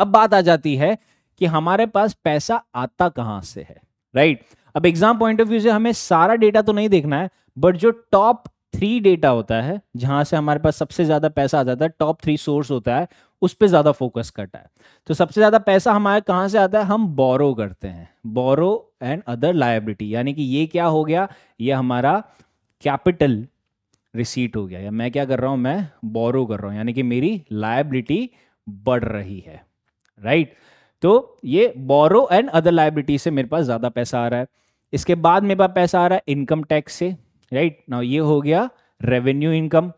अब बात आ जाती है कि हमारे पास पैसा आता कहां से है राइट right? अब एग्जाम पॉइंट ऑफ व्यू से हमें सारा डेटा तो नहीं देखना है बट जो टॉप थ्री डेटा होता है जहां से हमारे पास सबसे ज्यादा पैसा आ जाता है टॉप थ्री सोर्स होता है उस पर ज्यादा फोकस करता है तो सबसे ज्यादा पैसा हमारे कहां से आता है हम बोरो करते हैं बोरो एंड अदर लाइबिलिटी यानी कि ये क्या हो गया ये हमारा कैपिटल रिसीट हो गया या मैं क्या कर रहा हूं मैं बोरो कर रहा हूं यानी कि मेरी लाइबिलिटी बढ़ रही है राइट तो ये बोरो एंड अदर लाइबिलिटी से मेरे पास ज्यादा पैसा आ रहा है इसके बाद मेरे पास पैसा आ रहा है इनकम टैक्स से राइट ना ये हो गया रेवेन्यू इनकम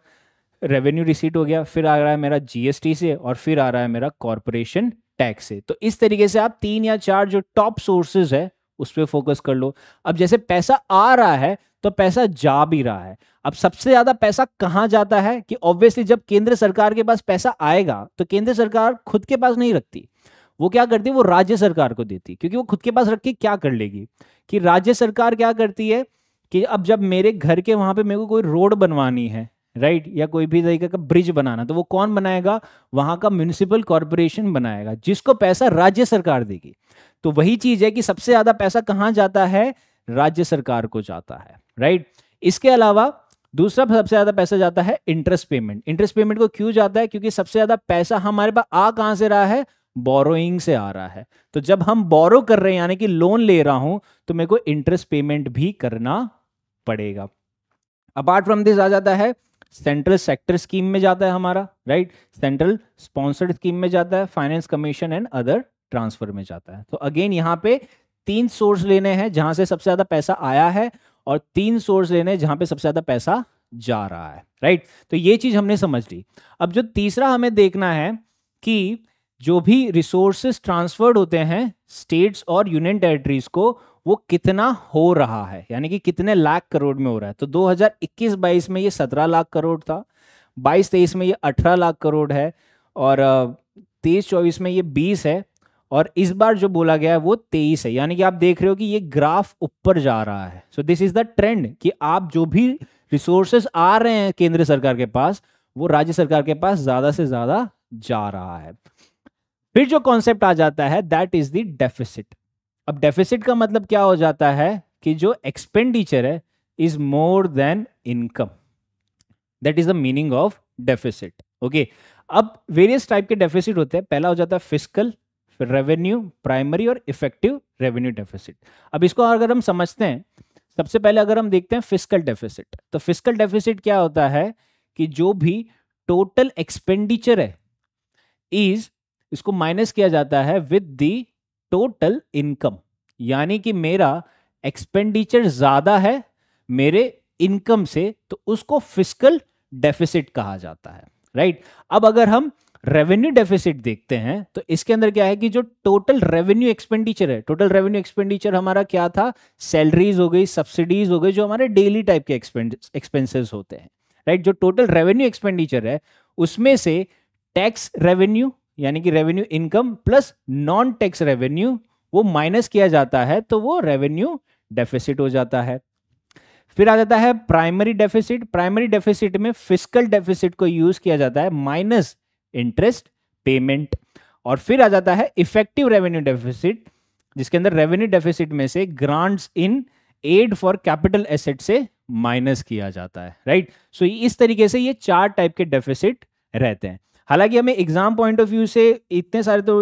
रेवेन्यू रिसीट हो गया फिर आ रहा है मेरा जीएसटी से और फिर आ रहा है मेरा कॉरपोरेशन टैक्स से तो इस तरीके से आप तीन या चार जो टॉप सोर्सेज है उस पर फोकस कर लो अब जैसे पैसा आ रहा है तो पैसा जा भी रहा है अब सबसे ज्यादा पैसा कहाँ जाता है कि ऑब्वियसली जब केंद्र सरकार के पास पैसा आएगा तो केंद्र सरकार खुद के पास नहीं रखती वो क्या करती है वो राज्य सरकार को देती क्योंकि वो खुद के पास रख के क्या कर लेगी कि राज्य सरकार क्या करती है कि अब जब मेरे घर के वहां पे मेरे को कोई रोड बनवानी है राइट right? या कोई भी तरीके का ब्रिज बनाना तो वो कौन बनाएगा वहां का म्यूनिसिपल कॉरपोरेशन बनाएगा जिसको पैसा राज्य सरकार देगी तो वही चीज़ है कि सबसे ज़्यादा पैसा कहाँ जाता है राज्य सरकार को जाता है राइट right? इसके अलावा दूसरा सबसे ज्यादा पैसा जाता है इंटरेस्ट पेमेंट इंटरेस्ट पेमेंट को क्यों जाता है क्योंकि सबसे ज्यादा पैसा हमारे पास आ कहां से रहा है बोरोइंग से आ रहा है तो जब हम बोरो कर रहे हैं यानी कि लोन ले रहा हूं तो मेरे को इंटरेस्ट पेमेंट भी करना पड़ेगा अपार्ट फ्रॉम दिस आ जाता है सेंट्रल सेक्टर स्कीम में जाता है हमारा राइट सेंट्रल स्पॉन्सर्ड स्कीम में जाता है finance commission and other transfer में जाता है तो अगेन यहाँ पे तीन सोर्स लेने हैं जहां से सबसे ज्यादा पैसा आया है और तीन सोर्स लेने जहां पे सबसे ज्यादा पैसा जा रहा है राइट तो ये चीज हमने समझ ली अब जो तीसरा हमें देखना है कि जो भी रिसोर्सेस ट्रांसफर्ड होते हैं स्टेट्स और यूनियन टेरिटरीज को वो कितना हो रहा है यानी कि कितने लाख करोड़ में हो रहा है तो 2021-22 में ये 17 लाख करोड़ था 22-23 में ये 18 लाख करोड़ है और तेईस चौबीस में ये 20 है और इस बार जो बोला गया है वो 23 है यानी कि आप देख रहे हो कि ये ग्राफ ऊपर जा रहा है so this is the trend कि आप जो भी रिसोर्सेस आ रहे हैं केंद्र सरकार के पास वो राज्य सरकार के पास ज्यादा से ज्यादा जा रहा है फिर जो कॉन्सेप्ट आ जाता है दैट इज द डेफिसिट अब डेफिसिट का मतलब क्या हो जाता है कि जो एक्सपेंडिचर है is more than income that is the meaning of deficit okay अब वेरियस टाइप के डेफिसिट होते हैं पहला हो जाता है फिजिकल फिर रेवेन्यू प्राइमरी और इफेक्टिव रेवेन्यू डेफिसिट अब इसको अगर हम समझते हैं सबसे पहले अगर हम देखते हैं फिजिकल डेफिसिट तो फिजिकल डेफिसिट क्या होता है कि जो भी टोटल एक्सपेंडिचर है इज इसको माइनस किया जाता है विद दी टोटल इनकम यानी कि मेरा एक्सपेंडिचर ज्यादा है मेरे इनकम से तो उसको फिजिकल डेफिसिट कहा जाता है राइट right? अब अगर हम रेवेन्यू डेफिसिट देखते हैं तो इसके अंदर क्या है कि जो टोटल रेवेन्यू एक्सपेंडिचर है टोटल रेवेन्यू एक्सपेंडिचर हमारा क्या था सैलरीज हो गई सब्सिडीज हो गई जो हमारे डेली टाइप के एक्सपेंसेस होते हैं राइट right? जो टोटल रेवेन्यू एक्सपेंडिचर है उसमें से टैक्स रेवेन्यू यानी कि revenue income plus non tax revenue वो माइनस किया जाता है तो वो रेवेन्यू डेफिसिट हो जाता है फिर आ जाता है प्राइमरी डेफिसिट प्राइमरी डेफिसिट में फिजिकल डेफिसिट को यूज किया जाता है माइनस इंटरेस्ट पेमेंट और फिर आ जाता है इफेक्टिव रेवेन्यू डेफिसिट जिसके अंदर रेवेन्यू डेफिसिट में से grants in aid for capital asset से माइनस किया जाता है राइट right? सो so, इस तरीके से ये चार टाइप के डेफिसिट रहते हैं हालांकि हमें एग्जाम पॉइंट ऑफ व्यू से इतने सारे तो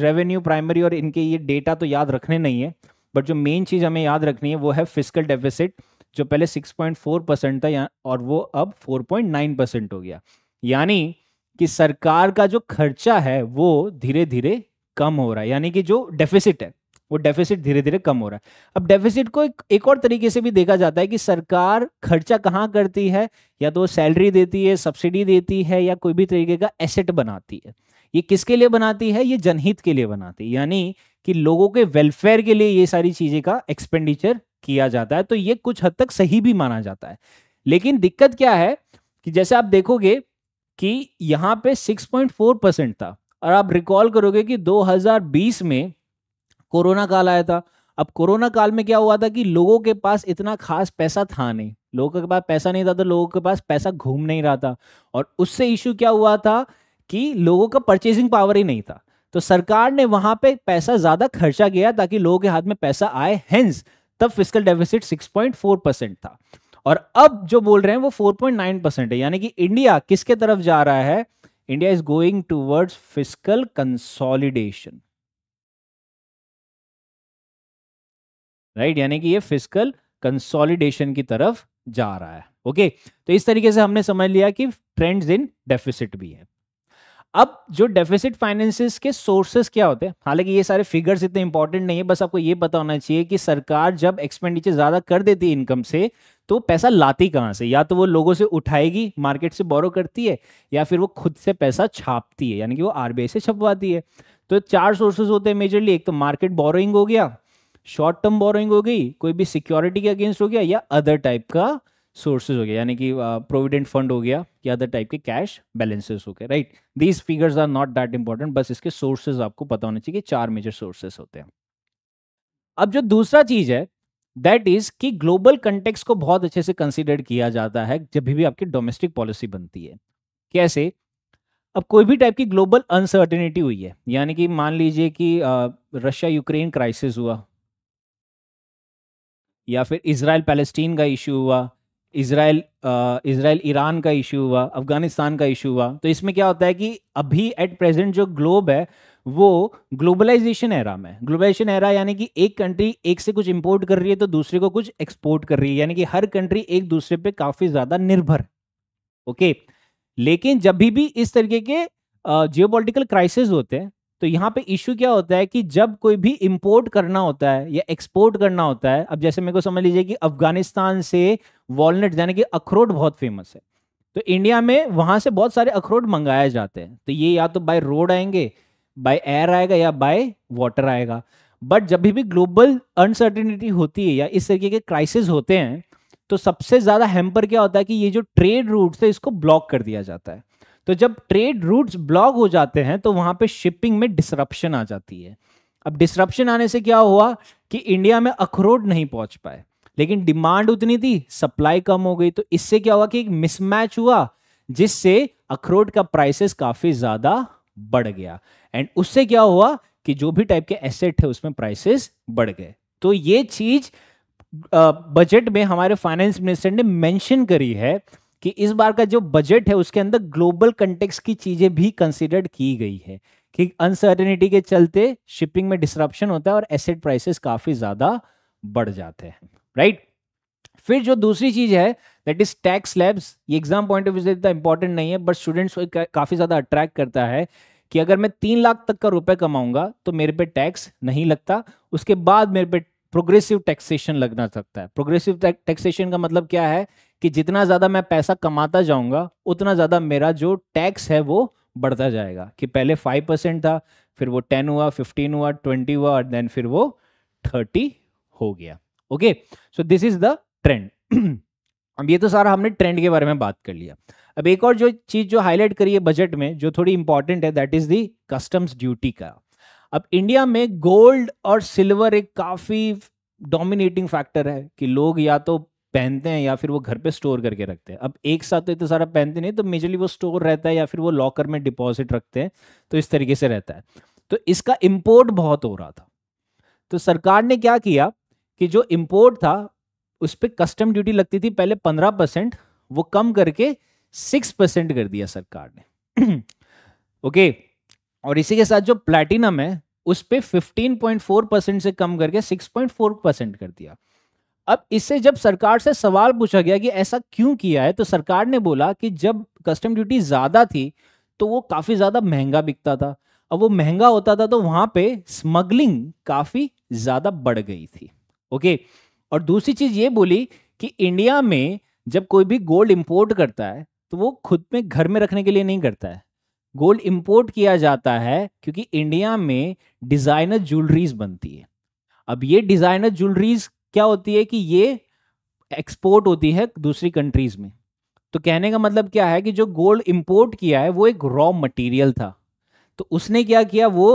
रेवेन्यू प्राइमरी और इनके ये डेटा तो याद रखने नहीं है बट जो मेन चीज़ हमें याद रखनी है वो है फिजिकल डेफिसिट जो पहले 6.4 परसेंट था और वो अब 4.9 परसेंट हो गया यानी कि सरकार का जो खर्चा है वो धीरे धीरे कम हो रहा है यानी कि जो डेफिसिट है वो डेफिसिट धीरे धीरे कम हो रहा है अब डेफिसिट को एक, एक और तरीके से भी देखा जाता है कि सरकार खर्चा कहाँ करती है या तो सैलरी देती है सब्सिडी देती है या कोई भी तरीके का एसेट बनाती है ये किसके लिए बनाती है ये जनहित के लिए बनाती है यानी कि लोगों के वेलफेयर के लिए ये सारी चीजें का एक्सपेंडिचर किया जाता है तो ये कुछ हद तक सही भी माना जाता है लेकिन दिक्कत क्या है कि जैसे आप देखोगे कि यहाँ पे 6.4 परसेंट था और आप रिकॉल करोगे कि 2020 में कोरोना काल आया था अब कोरोना काल में क्या हुआ था कि लोगों के पास इतना खास पैसा था नहीं लोगों के पास पैसा नहीं था तो लोगों के पास पैसा घूम नहीं रहा था और उससे इश्यू क्या हुआ था कि लोगों का परचेसिंग पावर ही नहीं था तो सरकार ने वहां पे पैसा ज्यादा खर्चा किया ताकि लोगों के हाथ में पैसा आए हेंस तब फिजिकल डेफिसिट सिक्स परसेंट था और अब जो बोल रहे हैं वो फोर परसेंट है यानी कि इंडिया किसके तरफ जा रहा है India is going towards physical consolidation right यानी कि ये फिजिकल कंसोलिडेशन की तरफ जा रहा है ओके तो इस तरीके से हमने समझ लिया कि ट्रेंड्स इन डेफिसिट भी है अब जो डेफिसिट फाइनेंसिस के सोर्सेस क्या होते हैं हालांकि ये सारे फिगर्स इतने इंपॉर्टेंट नहीं है बस आपको ये पता होना चाहिए कि सरकार जब एक्सपेंडिचर ज़्यादा कर देती है इनकम से तो पैसा लाती कहाँ से या तो वो लोगों से उठाएगी मार्केट से बोरो करती है या फिर वो खुद से पैसा छापती है यानी कि वो आरबीआई से छपवाती है तो चार सोर्सेज होते हैं मेजरली एक तो मार्केट बोरोइंग हो गया शॉर्ट टर्म बोरोइंग हो गई कोई भी सिक्योरिटी के अगेंस्ट हो गया या अदर टाइप का सोर्सेज हो गया यानी कि प्रोविडेंट uh, फंड हो गया या अदर टाइप के कैश बैलेंसेस हो गए right these figures are not that important बस इसके सोर्सेज आपको पता होना चाहिए चार मेजर सोर्सेस होते हैं अब जो दूसरा चीज है दैट इज कि ग्लोबल कंटेक्स को बहुत अच्छे से कंसिडर किया जाता है जब भी आपकी डोमेस्टिक पॉलिसी बनती है कैसे अब कोई भी टाइप की ग्लोबल अनसर्टेनिटी हुई है यानी कि मान लीजिए कि रशिया यूक्रेन क्राइसिस हुआ या फिर इसराइल पैलेस्टीन का इशू हुआ इसराइल इसराइल ईरान का इशू हुआ अफगानिस्तान का इशू हुआ तो इसमें क्या होता है कि अभी एट प्रेजेंट जो ग्लोब है वो ग्लोबलाइजेशन एरा में ग्लोबलाइजेशन एरा यानी कि एक कंट्री एक से कुछ इंपोर्ट कर रही है तो दूसरे को कुछ एक्सपोर्ट कर रही है यानी कि हर कंट्री एक दूसरे पे काफ़ी ज़्यादा निर्भर ओके लेकिन जब भी, भी इस तरीके के जियोपॉलिटिकल क्राइसिस होते हैं तो यहाँ पे इश्यू क्या होता है कि जब कोई भी इंपोर्ट करना होता है या एक्सपोर्ट करना होता है अब जैसे मेरे को समझ लीजिए कि अफगानिस्तान से वॉलनट यानी कि अखरोट बहुत फेमस है तो इंडिया में वहां से बहुत सारे अखरोट मंगाए जाते हैं तो ये या तो बाय रोड आएंगे बाय एयर आएगा या बाय वाटर आएगा बट जब भी ग्लोबल अनसर्टिनिटी होती है या इस तरीके के क्राइसिस होते हैं तो सबसे ज़्यादा हेम्पर क्या होता है कि ये जो ट्रेड रूट है इसको ब्लॉक कर दिया जाता है तो जब ट्रेड रूट्स ब्लॉक हो जाते हैं तो वहां पे शिपिंग में डिसरप्शन आ जाती है अब डिसरप्शन आने से क्या हुआ कि इंडिया में अखरोट नहीं पहुंच पाए लेकिन डिमांड उतनी थी सप्लाई कम हो गई तो इससे क्या हुआ कि एक मिसमैच हुआ जिससे अखरोट का प्राइसेस काफी ज्यादा बढ़ गया एंड उससे क्या हुआ कि जो भी टाइप के एसेट है उसमें प्राइसेस बढ़ गए तो ये चीज बजट में हमारे फाइनेंस मिनिस्टर ने मेंशन करी है कि इस बार का जो बजट है उसके अंदर ग्लोबल कंटेक्स की चीजें भी कंसिडर्ड की गई है कि अनसर्टेनिटी के चलते शिपिंग में डिसरप्शन होता है और एसेट प्राइसेस काफी ज्यादा बढ़ जाते हैं राइट फिर जो दूसरी चीज है दैट इज टैक्स लैब्स ये एग्जाम पॉइंट ऑफ व्यू से इतना इंपॉर्टेंट नहीं है बट स्टूडेंट्स को काफी ज्यादा अट्रैक्ट करता है कि अगर मैं तीन लाख तक का रुपए कमाऊंगा तो मेरे पे टैक्स नहीं लगता उसके बाद मेरे पे प्रोग्रेसिव टैक्सेशन लगना सकता है प्रोग्रेसिव टैक्सेशन का मतलब क्या है कि जितना ज़्यादा मैं पैसा कमाता जाऊंगा उतना ज़्यादा मेरा जो टैक्स है वो बढ़ता जाएगा कि पहले फाइव परसेंट था फिर वो टेन हुआ फिफ्टीन हुआ ट्वेंटी हुआ और देन फिर वो थर्टी हो गया okay so this is the trend अब ये तो सारा हमने ट्रेंड के बारे में बात कर लिया अब एक और जो चीज़ जो हाईलाइट करी है बजट में जो थोड़ी इंपॉर्टेंट है that is the customs duty का अब इंडिया में गोल्ड और सिल्वर एक काफ़ी डोमिनेटिंग फैक्टर है कि लोग या तो पहनते हैं या फिर वो घर पे स्टोर करके रखते हैं अब एक साथ तो इतना सारा पहनते नहीं तो मेजरली वो स्टोर रहता है या फिर वो लॉकर में डिपॉजिट रखते हैं तो इस तरीके से रहता है तो इसका इम्पोर्ट बहुत हो रहा था तो सरकार ने क्या किया कि जो इम्पोर्ट था उस पर कस्टम ड्यूटी लगती थी पहले पंद्रह वो कम करके सिक्स कर दिया सरकार ने ओके और इसी के साथ जो प्लैटिनम है उस पर फिफ्टीन से कम करके सिक्स कर दिया अब इससे जब सरकार से सवाल पूछा गया कि ऐसा क्यों किया है तो सरकार ने बोला कि जब कस्टम ड्यूटी ज़्यादा थी तो वो काफ़ी ज़्यादा महंगा बिकता था अब वो महंगा होता था तो वहां पे स्मगलिंग काफ़ी ज़्यादा बढ़ गई थी ओके और दूसरी चीज़ ये बोली कि इंडिया में जब कोई भी गोल्ड इम्पोर्ट करता है तो वो खुद में घर में रखने के लिए नहीं करता है गोल्ड इम्पोर्ट किया जाता है क्योंकि इंडिया में डिज़ाइनर ज्वेलरीज बनती है अब ये डिज़ाइनर ज्वेलरीज क्या होती है कि ये एक्सपोर्ट होती है दूसरी कंट्रीज में तो कहने का मतलब क्या है कि जो गोल्ड इंपोर्ट किया है वो एक रॉ मटेरियल था तो उसने क्या किया वो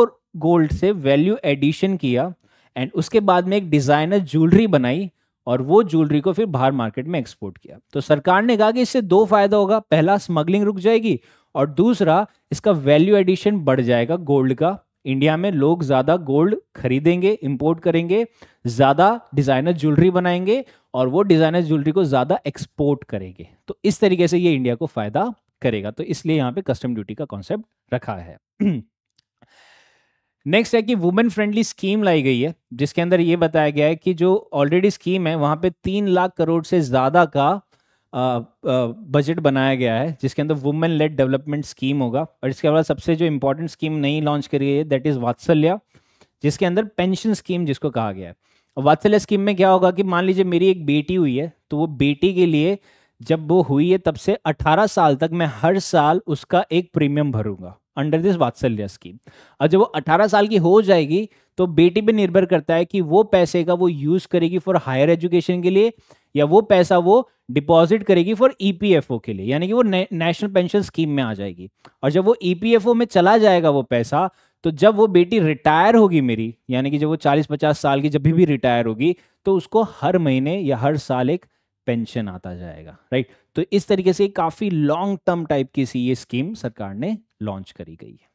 गोल्ड से वैल्यू एडिशन किया एंड उसके बाद में एक डिज़ाइनर ज्वेलरी बनाई और वो ज्वेलरी को फिर बाहर मार्केट में एक्सपोर्ट किया तो सरकार ने कहा कि इससे दो फायदा होगा पहला स्मगलिंग रुक जाएगी और दूसरा इसका वैल्यू एडिशन बढ़ जाएगा गोल्ड का इंडिया में लोग ज़्यादा गोल्ड खरीदेंगे इंपोर्ट करेंगे ज़्यादा डिज़ाइनर ज्वेलरी बनाएंगे और वो डिज़ाइनर ज्वेलरी को ज़्यादा एक्सपोर्ट करेंगे तो इस तरीके से ये इंडिया को फ़ायदा करेगा तो इसलिए यहाँ पे कस्टम ड्यूटी का कॉन्सेप्ट रखा है नेक्स्ट है कि वुमेन फ्रेंडली स्कीम लाई गई है जिसके अंदर ये बताया गया है कि जो ऑलरेडी स्कीम है वहां पे तीन लाख करोड़ से ज़्यादा का बजट बनाया गया है जिसके अंदर वुमेन लेड डेवलपमेंट स्कीम होगा और इसके अलावा सबसे जो इम्पोर्टेंट स्कीम नई लॉन्च करी गई है दैट इज़ वात्सल्या जिसके अंदर पेंशन स्कीम जिसको कहा गया है वात्सल्य स्कीम में क्या होगा कि मान लीजिए मेरी एक बेटी हुई है तो वो बेटी के लिए जब वो हुई है तब से 18 साल तक मैं हर साल उसका एक प्रीमियम भरूंगा अंडर दिस वात्सल्य स्कीम और जब वो अठारह साल की हो जाएगी तो बेटी पे निर्भर करता है कि वो पैसे का वो यूज करेगी फॉर हायर एजुकेशन के लिए या वो पैसा वो डिपॉजिट करेगी फॉर ईपीएफओ e के लिए यानी कि वो नेशनल पेंशन स्कीम में आ जाएगी और जब वो ईपीएफओ e में चला जाएगा वो पैसा तो जब वो बेटी रिटायर होगी मेरी यानी कि जब वो चालीस पचास साल की जब भी, भी रिटायर होगी तो उसको हर महीने या हर साल एक पेंशन आता जाएगा राइट तो इस तरीके से काफ़ी लॉन्ग टर्म टाइप की सी ये स्कीम सरकार ने लॉन्च करी गई है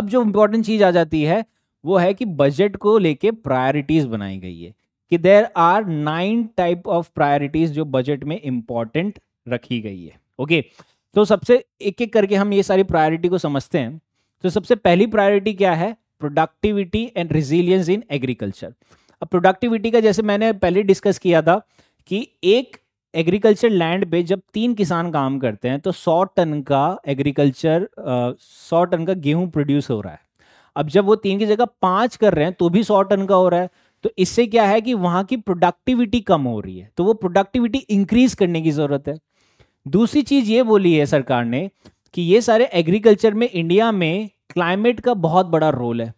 अब जो इंपॉर्टेंट चीज़ आ जाती है वो है कि बजट को लेके प्रायोरिटीज़ बनाई गई है कि there are nine type of priorities जो बजट में इंपॉर्टेंट रखी गई है ओके तो सबसे एक एक करके हम ये सारी प्रायोरिटी को समझते हैं तो सबसे पहली प्रायोरिटी क्या है productivity and resilience in agriculture अब प्रोडक्टिविटी का जैसे मैंने पहले डिस्कस किया था कि एक एग्रीकल्चर लैंड पे जब तीन किसान काम करते हैं तो सौ टन का एग्रीकल्चर सौ टन का गेहूं प्रोड्यूस हो रहा है अब जब वो तीन की जगह पांच कर रहे हैं तो भी सौ टन का हो रहा है तो इससे क्या है कि वहां की प्रोडक्टिविटी कम हो रही है तो वो प्रोडक्टिविटी इंक्रीज करने की ज़रूरत है दूसरी चीज़ ये बोली है सरकार ने कि ये सारे एग्रीकल्चर में इंडिया में क्लाइमेट का बहुत बड़ा रोल है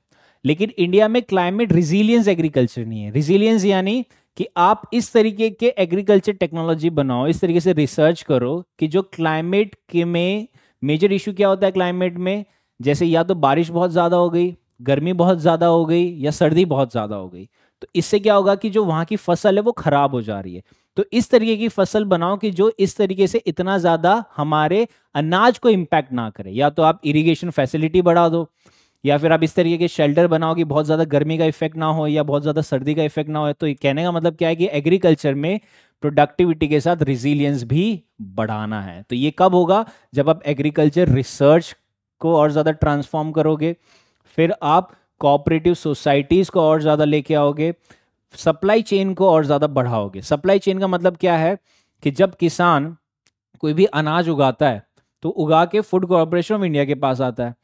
लेकिन इंडिया में क्लाइमेट रिजिलियंस एग्रीकल्चर नहीं है रिजिलियंस यानी कि आप इस तरीके के एग्रीकल्चर टेक्नोलॉजी बनाओ इस तरीके से रिसर्च करो कि जो क्लाइमेट के में मेजर इशू क्या होता है क्लाइमेट में जैसे या तो बारिश बहुत ज़्यादा हो गई गर्मी बहुत ज़्यादा हो गई या सर्दी बहुत ज़्यादा हो गई तो इससे क्या होगा कि जो वहाँ की फसल है वो ख़राब हो जा रही है तो इस तरीके की फसल बनाओ कि जो इस तरीके से इतना ज़्यादा हमारे अनाज को इम्पैक्ट ना करे या तो आप इरीगेशन फैसिलिटी बढ़ा दो या फिर आप इस तरीके के शेल्टर बनाओ कि बहुत ज़्यादा गर्मी का इफेक्ट ना हो या बहुत ज़्यादा सर्दी का इफेक्ट ना हो तो कहने का मतलब क्या है कि एग्रीकल्चर में प्रोडक्टिविटी के साथ रिजिलियंस भी बढ़ाना है तो ये कब होगा जब आप एग्रीकल्चर रिसर्च को और ज़्यादा ट्रांसफॉर्म करोगे फिर आप कोऑपरेटिव सोसाइटीज़ को और ज़्यादा लेके आओगे सप्लाई चेन को और ज़्यादा बढ़ाओगे सप्लाई चेन का मतलब क्या है कि जब किसान कोई भी अनाज उगाता है तो उगा के फूड कॉरपोरेशन ऑफ इंडिया के पास आता है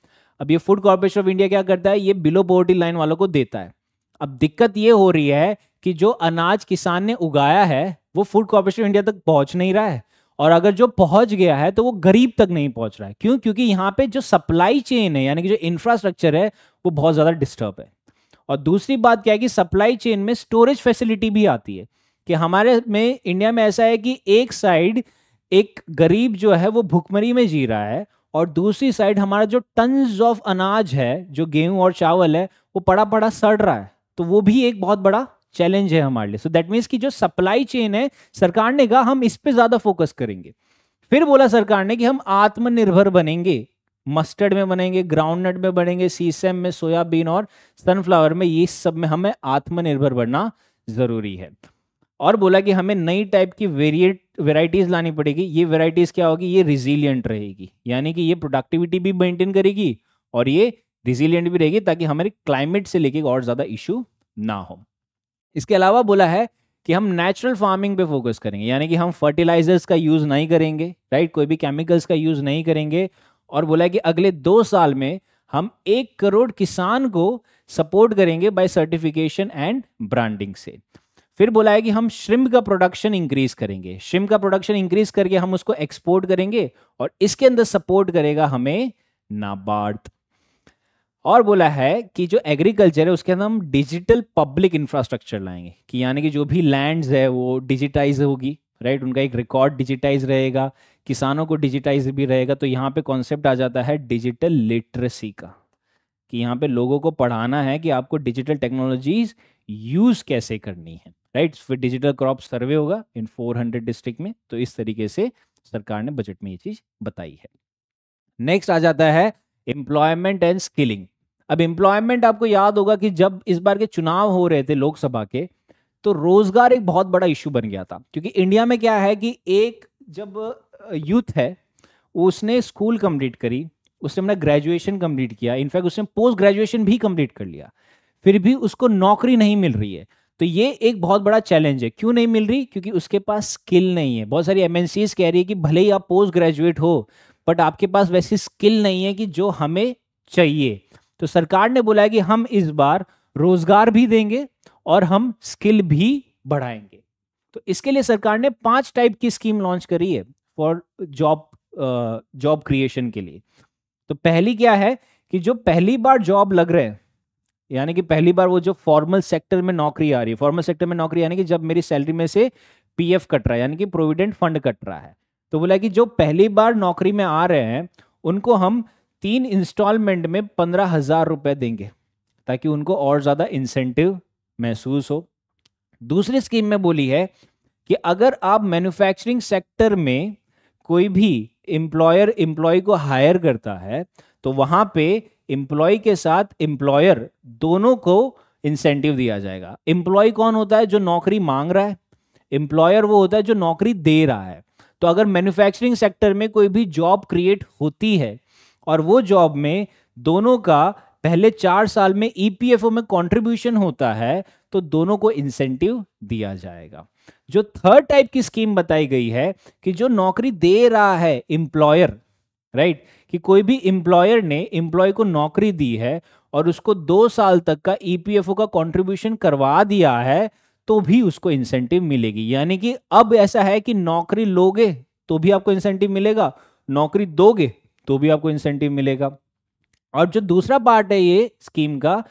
अब ये फूड कॉर्पोरेशन ऑफ इंडिया क्या करता है ये बिलो पॉवर्टी लाइन वालों को देता है अब दिक्कत ये हो रही है कि जो अनाज किसान ने उगाया है वो फूड कॉर्पोरेशन ऑफ इंडिया तक पहुंच नहीं रहा है और अगर जो पहुंच गया है तो वो गरीब तक नहीं पहुंच रहा है क्यों क्योंकि यहाँ पे जो सप्लाई चेन है यानी कि जो इंफ्रास्ट्रक्चर है वो बहुत ज़्यादा डिस्टर्ब है और दूसरी बात क्या है कि सप्लाई चेन में स्टोरेज फैसिलिटी भी आती है कि हमारे में इंडिया में ऐसा है कि एक साइड एक गरीब जो है वो भुखमरी में जी रहा है और दूसरी साइड हमारा जो टन्स ऑफ अनाज है जो गेहूं और चावल है वो पड़ा पड़ा सड़ रहा है तो वो भी एक बहुत बड़ा चैलेंज है हमारे लिए सो दैट मीन्स की जो सप्लाई चेन है सरकार ने कहा हम इस पर ज्यादा फोकस करेंगे फिर बोला सरकार ने कि हम आत्मनिर्भर बनेंगे मस्टर्ड में बनेंगे ग्राउंडनट में बनेंगे सीसेम में सोयाबीन और सनफ्लावर में ये सब में हमें आत्मनिर्भर बनना जरूरी है और बोला कि हमें नई टाइप की वेरिएट वेराइटीज़ लानी पड़ेगी ये वेराइटीज़ क्या होगी ये रिजिलियंट रहेगी यानी कि ये प्रोडक्टिविटी भी मेंटेन करेगी और ये रिजिलियंट भी रहेगी ताकि हमारे क्लाइमेट से लेके और ज़्यादा इश्यू ना हो इसके अलावा बोला है कि हम नेचुरल फार्मिंग पे फोकस करेंगे यानी कि हम फर्टिलाइजर्स का यूज़ नहीं करेंगे राइट कोई भी केमिकल्स का यूज़ नहीं करेंगे और बोला है कि अगले दो साल में हम एक करोड़ किसान को सपोर्ट करेंगे बाय सर्टिफिकेशन एंड ब्रांडिंग से फिर बोला है कि हम श्रिम्प का प्रोडक्शन इंक्रीज करेंगे श्रिम्प का प्रोडक्शन इंक्रीज करके हम उसको एक्सपोर्ट करेंगे और इसके अंदर सपोर्ट करेगा हमें नाबार्ड और बोला है कि जो एग्रीकल्चर है उसके अंदर हम डिजिटल पब्लिक इंफ्रास्ट्रक्चर लाएंगे कि यानी कि जो भी लैंड है वो डिजिटाइज होगी राइट उनका एक रिकॉर्ड डिजिटाइज रहेगा किसानों को डिजिटाइज भी रहेगा तो यहाँ पे कॉन्सेप्ट आ जाता है डिजिटल लिटरेसी का कि यहाँ पे लोगों को पढ़ाना है कि आपको डिजिटल टेक्नोलॉजीज यूज़ कैसे करनी है राइट फिर डिजिटल क्रॉप सर्वे होगा इन 400 डिस्ट्रिक्ट में तो इस तरीके से सरकार ने बजट में ये चीज बताई है नेक्स्ट आ जाता है एम्प्लॉयमेंट एंड स्किलिंग अब एम्प्लॉयमेंट आपको याद होगा कि जब इस बार के चुनाव हो रहे थे लोकसभा के तो रोजगार एक बहुत बड़ा इश्यू बन गया था क्योंकि इंडिया में क्या है कि एक जब यूथ है उसने स्कूल कंप्लीट करी उसने अपना ग्रेजुएशन कंप्लीट किया इनफैक्ट उसने पोस्ट ग्रेजुएशन भी कंप्लीट कर लिया फिर भी उसको नौकरी नहीं मिल रही है तो ये एक बहुत बड़ा चैलेंज है क्यों नहीं मिल रही क्योंकि उसके पास स्किल नहीं है बहुत सारी एमएनसी कह रही है कि भले ही आप पोस्ट ग्रेजुएट हो बट आपके पास वैसी स्किल नहीं है कि जो हमें चाहिए तो सरकार ने बोला है कि हम इस बार रोजगार भी देंगे और हम स्किल भी बढ़ाएंगे तो इसके लिए सरकार ने पांच टाइप की स्कीम लॉन्च करी है फॉर जॉब जॉब क्रिएशन के लिए तो पहली क्या है कि जो पहली बार जॉब लग रहे हैं यानी कि पहली बार वो जो फॉर्मल सेक्टर में नौकरी आ रही है फॉर्मल सेक्टर में नौकरी यानी कि जब मेरी सैलरी में से पीएफ कट रहा है यानी कि प्रोविडेंट फंड कट रहा है तो बोला कि जो पहली बार नौकरी में आ रहे हैं उनको हम तीन इंस्टॉलमेंट में पंद्रह हज़ार रुपए देंगे ताकि उनको और ज़्यादा इंसेंटिव महसूस हो दूसरी स्कीम में बोली है कि अगर आप मैन्युफैक्चरिंग सेक्टर में कोई भी एम्प्लॉयर एम्प्लॉय को हायर करता है तो वहां पे एम्प्लॉय के साथ एम्प्लॉयर दोनों को इंसेंटिव दिया जाएगा एम्प्लॉय कौन होता है जो नौकरी मांग रहा है एम्प्लॉयर वो होता है जो नौकरी दे रहा है तो अगर मैन्युफैक्चरिंग सेक्टर में कोई भी जॉब क्रिएट होती है और वो जॉब में दोनों का पहले चार साल में ईपीएफओ e में कंट्रीब्यूशन होता है तो दोनों को इंसेंटिव दिया जाएगा जो थर्ड टाइप की स्कीम बताई गई है कि जो नौकरी दे रहा है इंप्लॉयर राइट right? कि कोई भी इंप्लॉयर ने इंप्लॉय को नौकरी दी है और उसको दो साल तक का ईपीएफओ e का कंट्रीब्यूशन करवा दिया है तो भी उसको इंसेंटिव मिलेगी यानी कि अब ऐसा है कि नौकरी लोगे तो भी आपको इंसेंटिव मिलेगा नौकरी दोगे तो भी आपको इंसेंटिव मिलेगा और जो दूसरा पार्ट है ये स्कीम का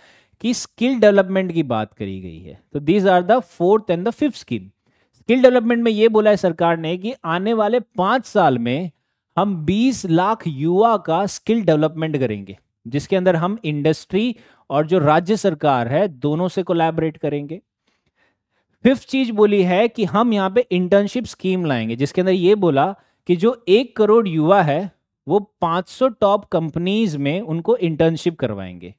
कि स्किल डेवलपमेंट की बात करी गई है तो these are the fourth and the fifth scheme skill development में ये बोला है सरकार ने कि आने वाले पांच साल में हम 20 लाख युवा का स्किल डेवलपमेंट करेंगे जिसके अंदर हम इंडस्ट्री और जो राज्य सरकार है दोनों से कोलैबोरेट करेंगे फिफ्थ चीज बोली है कि हम यहाँ पे इंटर्नशिप स्कीम लाएंगे जिसके अंदर ये बोला कि जो एक करोड़ युवा है वो 500 टॉप कंपनीज में उनको इंटर्नशिप करवाएंगे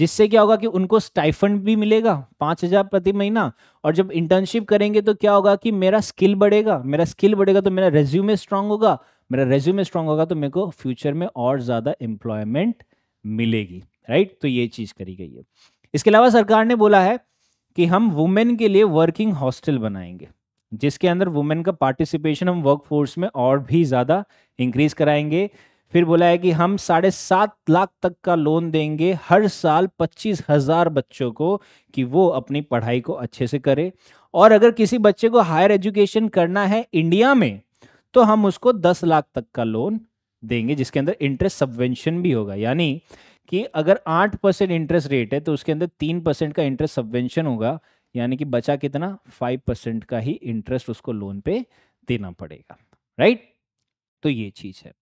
जिससे क्या होगा कि उनको स्टाइफंड भी मिलेगा पाँच हजार प्रति महीना और जब इंटर्नशिप करेंगे तो क्या होगा कि मेरा स्किल बढ़ेगा मेरा स्किल बढ़ेगा तो मेरा रेज्यूमे स्ट्रांग होगा मेरा रेज्यूमे स्ट्रांग होगा तो मेरे को फ्यूचर में और ज़्यादा एम्प्लॉयमेंट मिलेगी राइट तो ये चीज़ करी गई है इसके अलावा सरकार ने बोला है कि हम वुमेन के लिए वर्किंग हॉस्टल बनाएंगे जिसके अंदर वुमेन का पार्टिसिपेशन हम वर्कफोर्स में और भी ज़्यादा इंक्रीज कराएंगे फिर बोला है कि हम साढ़े सात लाख तक का लोन देंगे हर साल पच्चीस हजार बच्चों को कि वो अपनी पढ़ाई को अच्छे से करे और अगर किसी बच्चे को हायर एजुकेशन करना है इंडिया में तो हम उसको दस लाख तक का लोन देंगे जिसके अंदर इंटरेस्ट सबवेंशन भी होगा यानी कि अगर आठ परसेंट इंटरेस्ट रेट है तो उसके अंदर तीन परसेंट का इंटरेस्ट सबवेंशन होगा यानी कि बचा कितना फाइव परसेंट का ही इंटरेस्ट उसको लोन पे देना पड़ेगा राइट तो ये चीज है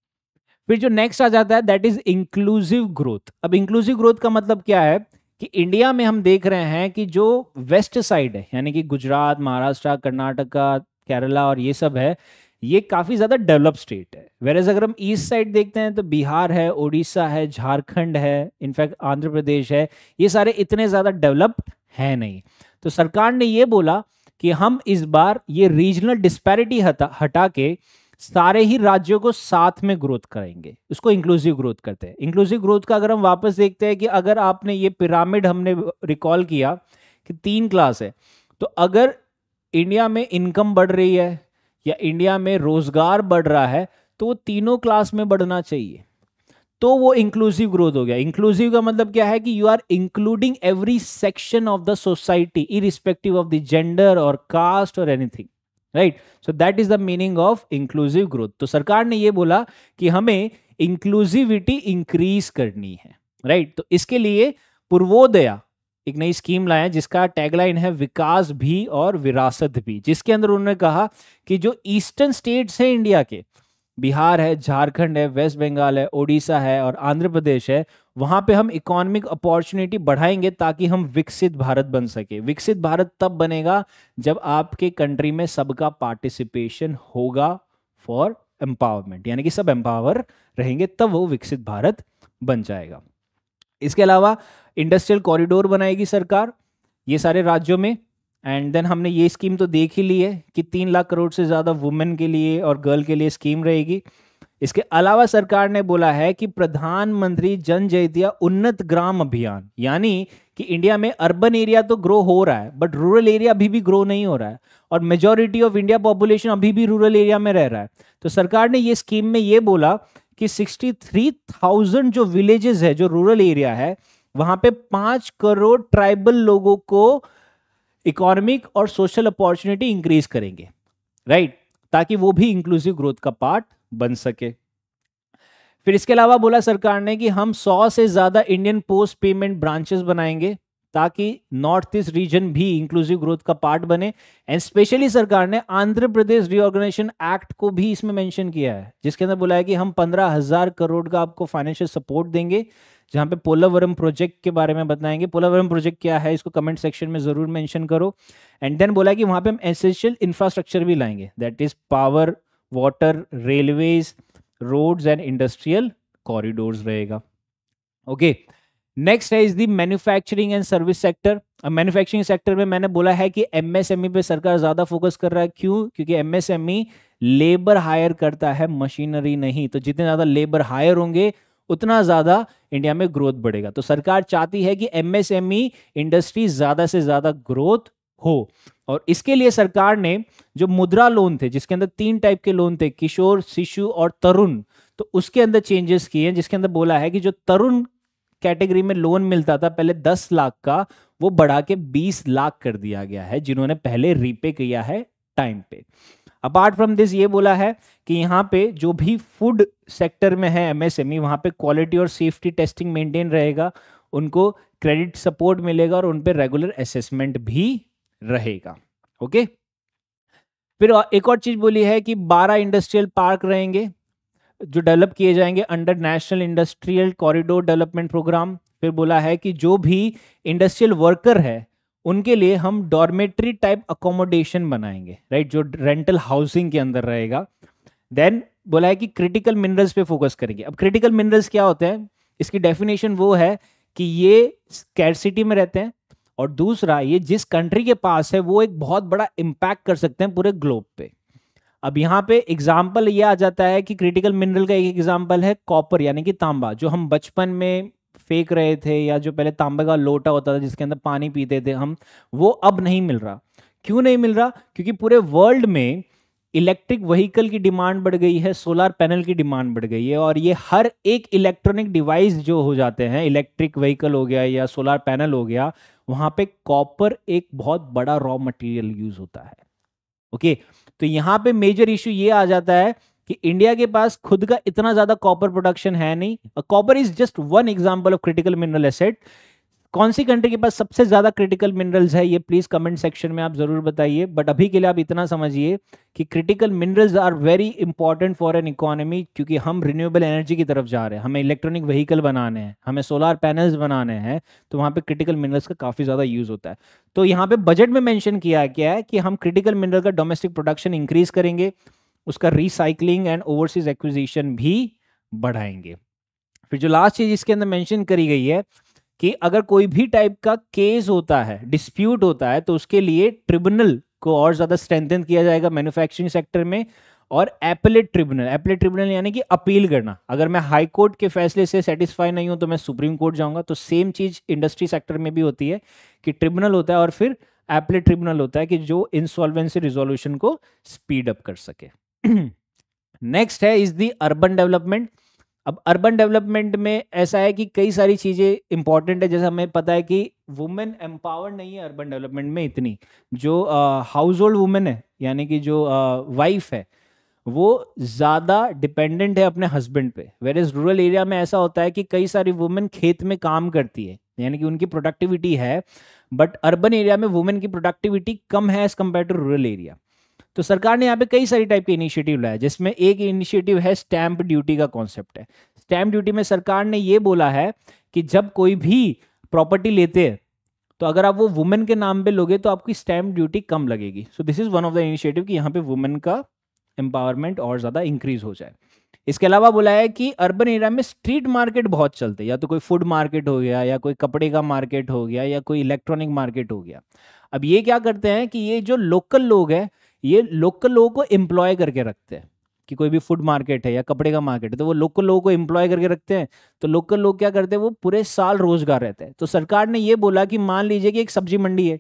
फिर जो नेक्स्ट आ जाता है दैट इज इंक्लूसिव ग्रोथ अब इंक्लूसिव ग्रोथ का मतलब क्या है कि इंडिया में हम देख रहे हैं कि जो वेस्ट साइड है यानी कि गुजरात महाराष्ट्र कर्नाटका केरला और ये सब है ये काफ़ी ज़्यादा डेवलप स्टेट है वेरज अगर हम ईस्ट साइड देखते हैं तो बिहार है उड़ीसा है झारखंड है इनफैक्ट आंध्र प्रदेश है ये सारे इतने ज़्यादा डेवलप है नहीं तो सरकार ने ये बोला कि हम इस बार ये रीजनल डिस्पैरिटी हटा हटा के सारे ही राज्यों को साथ में ग्रोथ करेंगे उसको इंक्लूसिव ग्रोथ करते हैं इंक्लूसिव ग्रोथ का अगर हम वापस देखते हैं कि अगर आपने ये पिरामिड हमने रिकॉल किया कि तीन क्लास है तो अगर इंडिया में इनकम बढ़ रही है या इंडिया में रोजगार बढ़ रहा है तो वो तीनों क्लास में बढ़ना चाहिए तो वो इंक्लूसिव ग्रोथ हो गया इंक्लूसिव का मतलब क्या है कि you are including every section of the society irrespective of the gender और कास्ट और anything right so that is the meaning of inclusive growth तो सरकार ने ये बोला कि हमें इंक्लूसिविटी इंक्रीज करनी है राइट right? तो इसके लिए पूर्वोदया एक नई स्कीम लाए हैं जिसका टैगलाइन है विकास भी और विरासत भी जिसके अंदर उन्होंने कहा कि जो ईस्टर्न स्टेट्स हैं इंडिया के बिहार है झारखंड है वेस्ट बंगाल है ओडिशा है और आंध्र प्रदेश है वहाँ पे हम इकोनॉमिक अपॉर्चुनिटी बढ़ाएंगे ताकि हम विकसित भारत बन सके विकसित भारत तब बनेगा जब आपके कंट्री में सबका पार्टिसिपेशन होगा फॉर एम्पावरमेंट यानी कि सब एम्पावर रहेंगे तब वो विकसित भारत बन जाएगा इसके अलावा इंडस्ट्रियल कॉरिडोर बनाएगी सरकार ये सारे राज्यों में एंड देन हमने ये स्कीम तो देख ही ली है कि तीन लाख करोड़ से ज़्यादा वुमेन के लिए और गर्ल के लिए स्कीम रहेगी इसके अलावा सरकार ने बोला है कि प्रधानमंत्री जन जयतिया उन्नत ग्राम अभियान यानी कि इंडिया में अर्बन एरिया तो ग्रो हो रहा है बट रूरल एरिया अभी भी ग्रो नहीं हो रहा है और मेजोरिटी ऑफ इंडिया पॉपुलेशन अभी भी रूरल एरिया में रह रहा है तो सरकार ने ये स्कीम में ये बोला कि 63,000 जो विलेजेस है जो रूरल एरिया है वहां पे पांच करोड़ ट्राइबल लोगों को इकोनॉमिक और सोशल अपॉर्चुनिटी इंक्रीज करेंगे राइट ताकि वो भी इंक्लूसिव ग्रोथ का पार्ट बन सके फिर इसके अलावा बोला सरकार ने कि हम सौ से ज्यादा इंडियन पोस्ट पेमेंट ब्रांचेस बनाएंगे ताकि नॉर्थ ईस्ट रीजन भी इंक्लूसिव ग्रोथ का पार्ट बने एंड स्पेशली सरकार ने आंध्र प्रदेश रिओर्गेनाइजेशन एक्ट को भी इसमें मेंशन किया है जिसके अंदर बोला है कि हम पंद्रह हजार करोड़ का आपको फाइनेंशियल सपोर्ट देंगे जहां पे पोलावरम प्रोजेक्ट के बारे में बताएंगे पोलावरम प्रोजेक्ट क्या है इसको कमेंट सेक्शन में ज़रूर मेंशन करो एंड देन बोला कि वहां पे हम एसेंशियल इंफ्रास्ट्रक्चर भी लाएंगे that is power water railways roads and industrial corridor रहेगा ओके okay. नेक्स्ट है is the manufacturing and service sector manufacturing sector में मैंने बोला है कि एमएसएमई e पे सरकार ज्यादा फोकस कर रहा है क्यों क्योंकि एमएसएमई लेबर हायर करता है मशीनरी नहीं तो जितने ज्यादा लेबर हायर होंगे उतना ज्यादा इंडिया में ग्रोथ बढ़ेगा तो सरकार चाहती है कि एमएसएमई इंडस्ट्री ज्यादा से ज्यादा ग्रोथ हो और इसके लिए सरकार ने जो मुद्रा लोन थे जिसके अंदर तीन टाइप के लोन थे किशोर शिशु और तरुण तो उसके अंदर चेंजेस किए हैं जिसके अंदर बोला है कि जो तरुण कैटेगरी में लोन मिलता था पहले दस लाख का वो बढ़ा के बीस लाख कर दिया गया है जिन्होंने पहले रीपे किया है टाइम पे अपार्ट फ्रॉम दिस ये बोला है कि यहाँ पे जो भी फूड सेक्टर में है एमएसएमई e, वहाँ पे क्वालिटी और सेफ्टी टेस्टिंग मेंटेन रहेगा उनको क्रेडिट सपोर्ट मिलेगा और उन पर रेगुलर असेसमेंट भी रहेगा ओके फिर एक और चीज़ बोली है कि 12 इंडस्ट्रियल पार्क रहेंगे जो डेवलप किए जाएंगे under national industrial corridor development programme फिर बोला है कि जो भी इंडस्ट्रियल वर्कर है उनके लिए हम डॉर्मेट्री टाइप अकोमोडेशन बनाएंगे राइट जो रेंटल हाउसिंग के अंदर रहेगा देन बोला है कि क्रिटिकल मिनरल्स पे फोकस करेंगे अब क्रिटिकल मिनरल्स क्या होते हैं इसकी डेफिनेशन वो है कि ये स्कैरसिटी में रहते हैं और दूसरा ये जिस कंट्री के पास है वो एक बहुत बड़ा इम्पैक्ट कर सकते हैं पूरे ग्लोब पे अब यहाँ पे एग्जाम्पल ये आ जाता है कि क्रिटिकल मिनरल का एक एग्जाम्पल है कॉपर यानी कि तांबा जो हम बचपन में फेंक रहे थे या जो पहले तांबे का लोटा होता था जिसके अंदर पानी पीते थे हम वो अब नहीं मिल रहा क्यों नहीं मिल रहा क्योंकि पूरे वर्ल्ड में इलेक्ट्रिक व्हीकल की डिमांड बढ़ गई है सोलर पैनल की डिमांड बढ़ गई है और ये हर एक इलेक्ट्रॉनिक डिवाइस जो हो जाते हैं इलेक्ट्रिक व्हीकल हो गया या सोलर पैनल हो गया वहां पे कॉपर एक बहुत बड़ा रॉ मटेरियल यूज होता है ओके okay? तो यहाँ पे मेजर इश्यू ये आ जाता है कि इंडिया के पास खुद का इतना ज्यादा कॉपर प्रोडक्शन है नहीं copper is just one example of critical mineral asset कौन सी कंट्री के पास सबसे ज्यादा क्रिटिकल मिनरल्स है ये प्लीज कमेंट सेक्शन में आप जरूर बताइए बट अभी के लिए आप इतना समझिए कि critical minerals are very important for an economy क्योंकि हम रिन्यूएबल एनर्जी की तरफ जा रहे हैं हमें इलेक्ट्रॉनिक व्हीकल बनाने हैं हमें सोलर पैनल्स बनाने हैं तो वहां पर क्रिटिकल मिनरल्स का काफ़ी ज़्यादा यूज़ होता है तो यहाँ पे बजट में मैंशन किया गया है कि हम क्रिटिकल मिनरल का डोमेस्टिक प्रोडक्शन इंक्रीज करेंगे उसका रिसाइकलिंग एंड ओवरसीज एक्विजिशन भी बढ़ाएंगे फिर जो लास्ट चीज़ इसके अंदर मैंशन करी गई है कि अगर कोई भी टाइप का केस होता है डिस्प्यूट होता है तो उसके लिए ट्रिब्यूनल को और ज़्यादा स्ट्रेंथन किया जाएगा मैन्युफैक्चरिंग सेक्टर में और एपलेट ट्रिब्यूनल एपलेट ट्रिब्यूनल यानी कि अपील करना अगर मैं हाई कोर्ट के फैसले से सेटिस्फाई नहीं हूं तो मैं सुप्रीम कोर्ट जाऊंगा तो सेम चीज़ इंडस्ट्री सेक्टर में भी होती है कि ट्रिब्यूनल होता है और फिर एपलेट ट्रिब्यूनल होता है कि जो इंसॉल्वेंसी रिजोल्यूशन को स्पीड अप कर सके नेक्स्ट है इज दी अर्बन डेवलपमेंट अब अर्बन डेवलपमेंट में ऐसा है कि कई सारी चीज़ें इंपॉर्टेंट है जैसे हमें पता है कि वुमेन एम्पावर नहीं है अर्बन डेवलपमेंट में इतनी जो हाउस होल्ड वुमेन है यानी कि जो वाइफ है वो ज़्यादा डिपेंडेंट है अपने हस्बैंड पे वेर इज़ रूरल एरिया में ऐसा होता है कि कई सारी वुमेन खेत में काम करती है यानी कि उनकी प्रोडक्टिविटी है बट अर्बन एरिया में वुमेन की प्रोडक्टिविटी कम है as compare to rural area तो सरकार ने यहाँ पे कई सारी टाइप के इनिशिएटिव लाया जिसमें एक इनिशिएटिव है स्टैंप ड्यूटी का कॉन्सेप्ट है स्टैंप ड्यूटी में सरकार ने ये बोला है कि जब कोई भी प्रॉपर्टी लेते हैं तो अगर आप वो वुमेन के नाम पे लोगे तो आपकी स्टैंप ड्यूटी कम लगेगी so this is one of the initiative कि यहाँ पे वुमेन का एम्पावरमेंट और ज़्यादा इंक्रीज हो जाए इसके अलावा बोला है कि अर्बन एरिया में स्ट्रीट मार्केट बहुत चलते या तो कोई फूड मार्केट हो गया या कोई कपड़े का मार्केट हो गया या कोई इलेक्ट्रॉनिक मार्केट हो गया अब ये क्या करते हैं कि ये जो लोकल लोग हैं ये लोकल लोगों को एम्प्लॉय करके रखते हैं कि कोई भी फूड मार्केट है या कपड़े का मार्केट है तो वो लोकल लोगों को एम्प्लॉय करके रखते हैं तो लोकल लोग क्या करते हैं वो पूरे साल रोजगार रहते हैं तो सरकार ने ये बोला कि मान लीजिए कि एक सब्जी मंडी है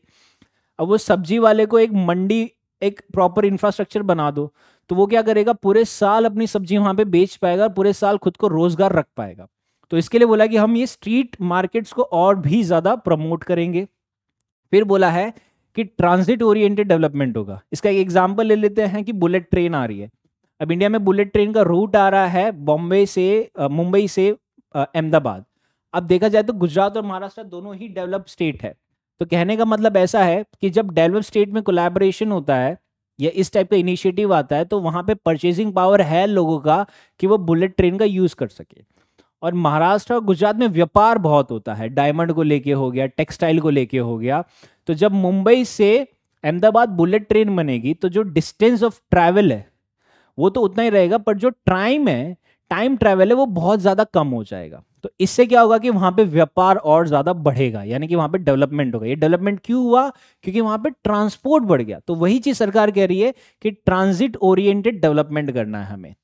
अब वो सब्जी वाले को एक मंडी एक प्रॉपर इंफ्रास्ट्रक्चर बना दो तो वो क्या करेगा पूरे साल अपनी सब्जी वहाँ पे बेच पाएगा और पूरे साल खुद को रोजगार रख पाएगा तो इसके लिए बोला कि हम ये स्ट्रीट मार्केट्स को और भी ज़्यादा प्रमोट करेंगे फिर बोला है कि ट्रांजिट ओरिएंटेड डेवलपमेंट होगा इसका एक एग्जाम्पल ले लेते हैं कि बुलेट ट्रेन आ रही है अब इंडिया में बुलेट ट्रेन का रूट आ रहा है बॉम्बे से मुंबई से अहमदाबाद अब देखा जाए तो गुजरात और महाराष्ट्र दोनों ही डेवलप स्टेट है तो कहने का मतलब ऐसा है कि जब डेवलप स्टेट में कोलेबोरेशन होता है या इस टाइप का इनिशिएटिव आता है तो वहाँ पे परचेजिंग पावर है लोगों का कि वो बुलेट ट्रेन का यूज़ कर सके और महाराष्ट्र और गुजरात में व्यापार बहुत होता है डायमंड को लेके हो गया टेक्सटाइल को लेके हो गया तो जब मुंबई से अहमदाबाद बुलेट ट्रेन बनेगी तो जो डिस्टेंस ऑफ ट्रैवल है वो तो उतना ही रहेगा पर जो टाइम है टाइम ट्रैवल है वो बहुत ज़्यादा कम हो जाएगा तो इससे क्या होगा कि वहाँ पे व्यापार और ज़्यादा बढ़ेगा यानी कि वहाँ पे डेवलपमेंट होगा ये डेवलपमेंट क्यों हुआ क्योंकि वहाँ पे ट्रांसपोर्ट बढ़ गया तो वही चीज़ सरकार कह रही है कि ट्रांजिट ओरिएंटेड डेवलपमेंट करना है हमें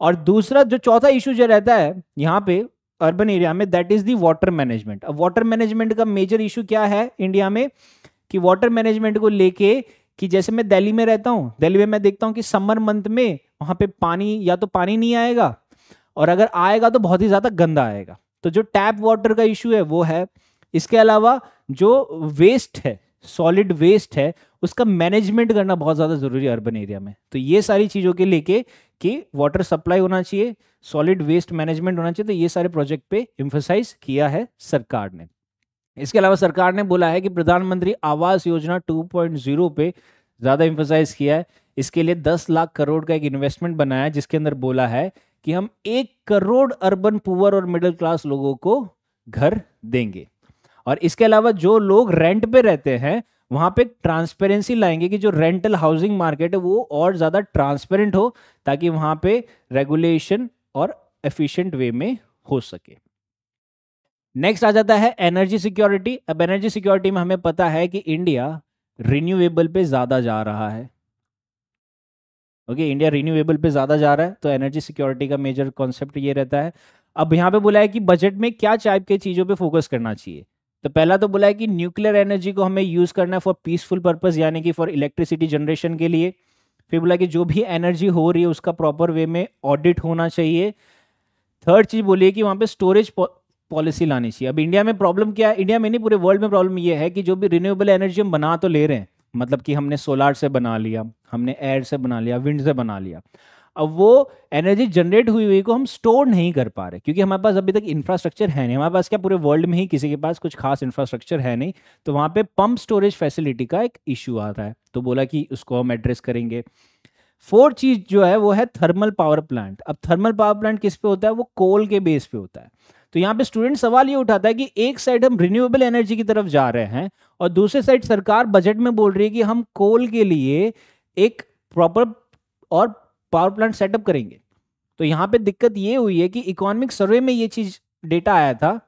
और दूसरा जो चौथा इशू जो रहता है यहाँ पे अर्बन एरिया में that is the water management अब वाटर मैनेजमेंट का मेजर इशू क्या है इंडिया में कि वाटर मैनेजमेंट को लेके कि जैसे मैं दिल्ली में रहता हूँ दिल्ली में मैं देखता हूँ कि समर मंथ में वहाँ पे पानी या तो पानी नहीं आएगा और अगर आएगा तो बहुत ही ज़्यादा गंदा आएगा तो जो टैप वाटर का इशू है वो है इसके अलावा जो वेस्ट है सॉलिड वेस्ट है उसका मैनेजमेंट करना बहुत ज़्यादा ज़रूरी है अर्बन एरिया में तो ये सारी चीज़ों के लेके कि वाटर सप्लाई होना चाहिए सॉलिड वेस्ट मैनेजमेंट होना चाहिए तो ये सारे प्रोजेक्ट पे इम्फोसाइज किया है सरकार ने इसके अलावा सरकार ने बोला है कि प्रधानमंत्री आवास योजना 2.0 पे ज़्यादा इम्फोसाइज किया है इसके लिए 10 लाख करोड़ का एक इन्वेस्टमेंट बनाया है जिसके अंदर बोला है कि हम एक करोड़ अर्बन पुअर और मिडिल क्लास लोगों को घर देंगे और इसके अलावा जो लोग रेंट पे रहते हैं वहां पे ट्रांसपेरेंसी लाएंगे कि जो रेंटल हाउसिंग मार्केट है वो और ज़्यादा ट्रांसपेरेंट हो ताकि वहां पे रेगुलेशन और एफिशिएंट वे में हो सके नेक्स्ट आ जाता है एनर्जी सिक्योरिटी अब एनर्जी सिक्योरिटी में हमें पता है कि इंडिया रिन्यूएबल पे ज़्यादा जा रहा है ओके इंडिया रिन्यूएबल पे ज़्यादा जा रहा है तो एनर्जी सिक्योरिटी का मेजर कॉन्सेप्ट ये रहता है अब यहां पे बोला है कि बजट में क्या टाइप के चीज़ों पे फोकस करना चाहिए तो पहला तो बोला है कि न्यूक्लियर एनर्जी को हमें यूज़ करना है फॉर पीसफुल पर्पज़ यानी कि फॉर इलेक्ट्रिसिटी जनरेशन के लिए फिर बोला कि जो भी एनर्जी हो रही है उसका प्रॉपर वे में ऑडिट होना चाहिए थर्ड चीज़ बोलिए कि वहाँ पे स्टोरेज पॉलिसी लानी चाहिए अब इंडिया में प्रॉब्लम क्या है इंडिया में नहीं पूरे वर्ल्ड में प्रॉब्लम ये है कि जो भी रिन्यूएबल एनर्जी हम बना तो ले रहे हैं मतलब कि हमने सोलार से बना लिया हमने एयर से बना लिया विंड से बना लिया अब वो एनर्जी जनरेट हुई हुई को हम स्टोर नहीं कर पा रहे क्योंकि हमारे पास अभी तक इंफ्रास्ट्रक्चर है नहीं हमारे पास क्या पूरे वर्ल्ड में ही किसी के पास कुछ खास इंफ्रास्ट्रक्चर है नहीं तो वहाँ पे पंप स्टोरेज फैसिलिटी का एक इशू आ रहा है तो बोला कि उसको हम एड्रेस करेंगे फोर्थ चीज जो है वो है थर्मल पावर प्लांट अब थर्मल पावर प्लांट किस पे होता है वो कोल के बेस पे होता है तो यहाँ पे स्टूडेंट सवाल ये उठाता है कि एक साइड हम रिन्यूएबल एनर्जी की तरफ जा रहे हैं और दूसरे साइड सरकार बजट में बोल रही है कि हम कोल के लिए एक प्रॉपर और पावर प्लांट सेटअप करेंगे तो यहाँ पे दिक्कत ये हुई है कि इकोनॉमिक सर्वे में ये चीज डेटा आया था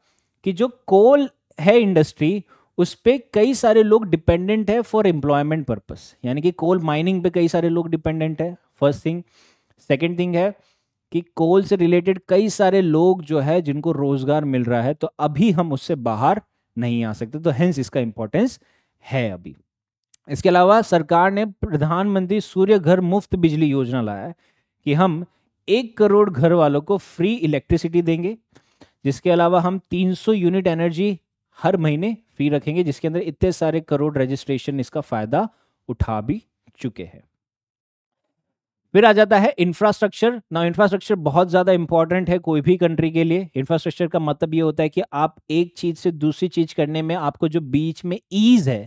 कि जो कोल है इंडस्ट्री उस पर कई सारे लोग डिपेंडेंट है फॉर एम्प्लॉयमेंट पर्पस यानी कि कोल माइनिंग पे कई सारे लोग डिपेंडेंट है फर्स्ट थिंग सेकेंड थिंग है कि कोल से रिलेटेड कई सारे लोग जो है जिनको रोजगार मिल रहा है तो अभी हम उससे बाहर नहीं आ सकते तो हेंस इसका इंपॉर्टेंस है अभी इसके अलावा सरकार ने प्रधानमंत्री सूर्य घर मुफ्त बिजली योजना लाया है कि हम एक करोड़ घर वालों को फ्री इलेक्ट्रिसिटी देंगे जिसके अलावा हम 300 यूनिट एनर्जी हर महीने फ्री रखेंगे जिसके अंदर इतने सारे करोड़ रजिस्ट्रेशन इसका फायदा उठा भी चुके हैं फिर आ जाता है इंफ्रास्ट्रक्चर ना इंफ्रास्ट्रक्चर बहुत ज़्यादा इंपॉर्टेंट है कोई भी कंट्री के लिए इंफ्रास्ट्रक्चर का मतलब ये होता है कि आप एक चीज़ से दूसरी चीज़ करने में आपको जो बीच में ईज है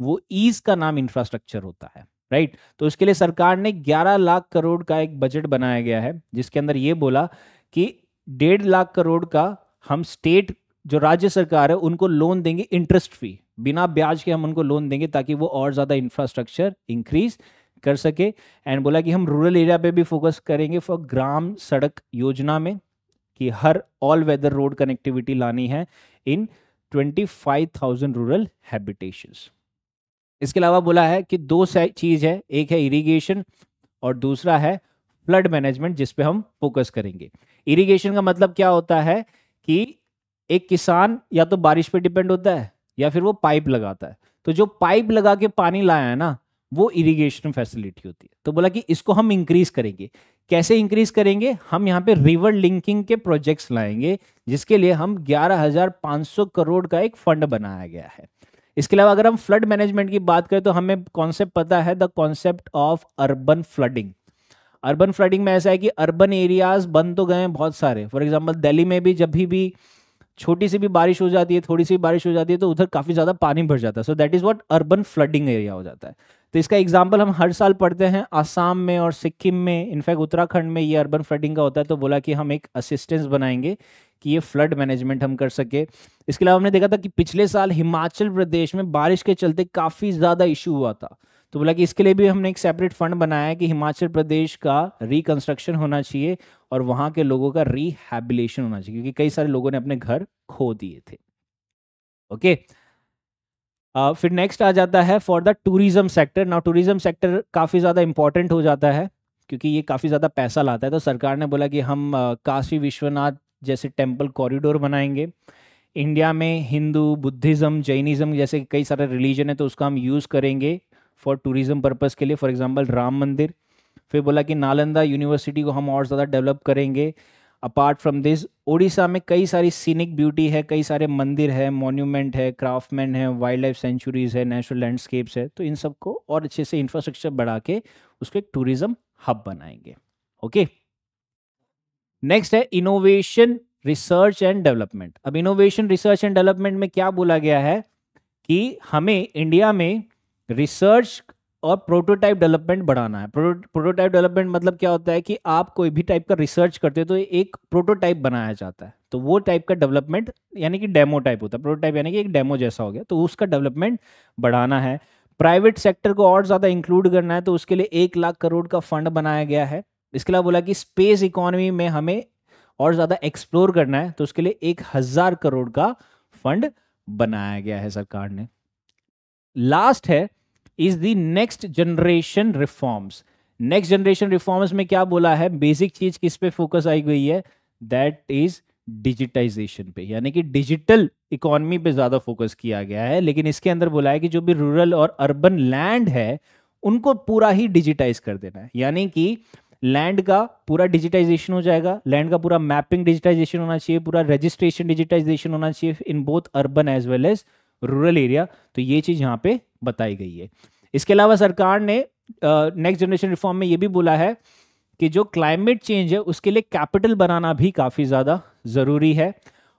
वो ईज का नाम इंफ्रास्ट्रक्चर होता है राइट तो इसके लिए सरकार ने 11 लाख करोड़ का एक बजट बनाया गया है जिसके अंदर ये बोला कि डेढ़ लाख करोड़ का हम स्टेट जो राज्य सरकार है उनको लोन देंगे इंटरेस्ट फ्री बिना ब्याज के हम उनको लोन देंगे ताकि वो और ज़्यादा इंफ्रास्ट्रक्चर इंक्रीज कर सके एंड बोला कि हम रूरल एरिया पे भी फोकस करेंगे फॉर ग्राम सड़क योजना में कि हर ऑल वेदर रोड कनेक्टिविटी लानी है in twenty five thousand rural habitations इसके अलावा बोला है कि दो चीज़ है एक है इरिगेशन और दूसरा है फ्लड मैनेजमेंट जिस पे हम फोकस करेंगे इरिगेशन का मतलब क्या होता है कि एक किसान या तो बारिश पे डिपेंड होता है या फिर वो पाइप लगाता है तो जो पाइप लगा के पानी लाया है ना वो इरिगेशन फैसिलिटी होती है तो बोला कि इसको हम इंक्रीज करेंगे कैसे इंक्रीज करेंगे हम यहाँ पे रिवर लिंकिंग के प्रोजेक्ट्स लाएंगे जिसके लिए हम 11,500 करोड़ का एक फंड बनाया गया है इसके अलावा अगर हम फ्लड मैनेजमेंट की बात करें तो हमें कॉन्सेप्ट पता है the concept of urban flooding urban flooding में ऐसा है कि अर्बन एरियाज बन तो गए हैं बहुत सारे फॉर एग्जाम्पल दिल्ली में भी जब भी छोटी सी भी बारिश हो जाती है थोड़ी सी बारिश हो जाती है तो उधर काफ़ी ज़्यादा पानी भर जाता है so that is what urban flooding area हो जाता है तो इसका एग्जाम्पल हम हर साल पढ़ते हैं आसाम में और सिक्किम में इनफैक्ट उत्तराखंड में ये अर्बन फ्लडिंग का होता है तो बोला कि हम एक असिस्टेंस बनाएंगे कि ये फ्लड मैनेजमेंट हम कर सके इसके अलावा हमने देखा था कि पिछले साल हिमाचल प्रदेश में बारिश के चलते काफ़ी ज़्यादा इशू हुआ था तो बोला कि इसके लिए भी हमने एक सेपरेट फंड बनाया है कि हिमाचल प्रदेश का रिकंस्ट्रक्शन होना चाहिए और वहाँ के लोगों का रिहेबिलेशन होना चाहिए क्योंकि कई सारे लोगों ने अपने घर खो दिए थे ओके okay? फिर नेक्स्ट आ जाता है for the tourism sector now tourism sector काफ़ी ज़्यादा इंपॉर्टेंट हो जाता है क्योंकि ये काफ़ी ज़्यादा पैसा लाता है तो सरकार ने बोला कि हम काशी विश्वनाथ जैसे टेम्पल कॉरिडोर बनाएंगे इंडिया में हिंदू बुद्धिज़्म जैनिज़्म जैसे कई सारे रिलीजन है तो उसका हम यूज़ करेंगे फॉर टूरिज़्म पर्पज़ के लिए फॉर एग्ज़ाम्पल राम मंदिर फिर बोला कि नालंदा यूनिवर्सिटी को हम और ज़्यादा डेवलप करेंगे अपार्ट फ्रॉम दिस ओडिशा में कई सारी सीनिक ब्यूटी है कई सारे मंदिर है मॉन्यूमेंट है क्राफ्टमैन है वाइल्ड लाइफ सेंचुरीज है नेचुरल लैंडस्केप्स है तो इन सबको और अच्छे से इंफ्रास्ट्रक्चर बढ़ा के उसको एक टूरिज्म हब बनाएंगे ओके नेक्स्ट है इनोवेशन रिसर्च एंड डेवलपमेंट अब इनोवेशन रिसर्च एंड डेवलपमेंट में क्या बोला गया है कि हमें इंडिया में रिसर्च और प्रोटोटाइप डेवलपमेंट बढ़ाना है प्रोटोटाइप डेवलपमेंट मतलब क्या होता है कि आप कोई भी टाइप का रिसर्च करते हो तो एक प्रोटोटाइप बनाया जाता है तो वो टाइप का डेवलपमेंट यानी कि डेमो टाइप होता है प्रोटोटाइप यानी कि एक डेमो जैसा हो गया तो उसका डेवलपमेंट बढ़ाना है प्राइवेट सेक्टर को और ज़्यादा इंक्लूड करना है तो उसके लिए एक लाख करोड़ का फंड बनाया गया है इसके अलावा बोला कि स्पेस इकोनॉमी में हमें और ज़्यादा एक्सप्लोर करना है तो उसके लिए एक हज़ार करोड़ का फंड बनाया गया है सरकार ने लास्ट है is the next generation reforms next generation reforms में क्या बोला है बेसिक चीज किस पे फोकस आई गई है दैट इज डिजिटाइजेशन पे यानी कि डिजिटल इकोनॉमी पे ज़्यादा फोकस किया गया है लेकिन इसके अंदर बोला है कि जो भी रूरल और अर्बन लैंड है उनको पूरा ही डिजिटाइज कर देना है यानी कि लैंड का पूरा डिजिटाइजेशन हो जाएगा लैंड का पूरा मैपिंग डिजिटाइजेशन होना चाहिए पूरा रजिस्ट्रेशन डिजिटाइजेशन होना चाहिए in both urban as well as rural area तो ये चीज़ यहाँ पे बताई गई है इसके अलावा सरकार ने नेक्स्ट जनरेशन रिफॉर्म में ये भी बोला है कि जो क्लाइमेट चेंज है उसके लिए कैपिटल बनाना भी काफ़ी ज़्यादा ज़रूरी है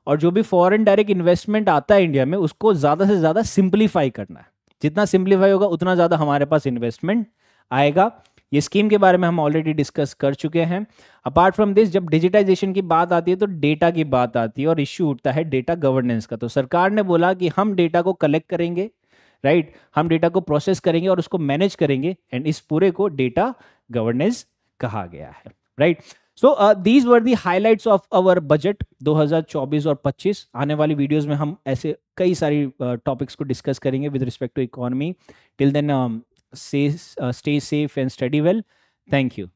और जो भी फॉरेन डायरेक्ट इन्वेस्टमेंट आता है इंडिया में उसको ज़्यादा से ज़्यादा सिंप्लीफाई करना है जितना सिंप्लीफाई होगा उतना ज़्यादा हमारे पास इन्वेस्टमेंट आएगा ये स्कीम के बारे में हम ऑलरेडी डिस्कस कर चुके हैं अपार्ट फ्रॉम दिस जब डिजिटाइजेशन की बात आती है तो डेटा की बात आती है और इश्यू उठता है डेटा गवर्नेंस का तो सरकार ने बोला कि हम डेटा को कलेक्ट करेंगे राइट right? हम डेटा को प्रोसेस करेंगे और उसको मैनेज करेंगे एंड इस पूरे को डेटा गवर्नेंस कहा गया है right so these were the highlights of our budget 2024 और 25 आने वाली वीडियोस में हम ऐसे कई सारी टॉपिक्स uh, को डिस्कस करेंगे with respect to economy till then stay, uh, stay safe and study well. Thank you.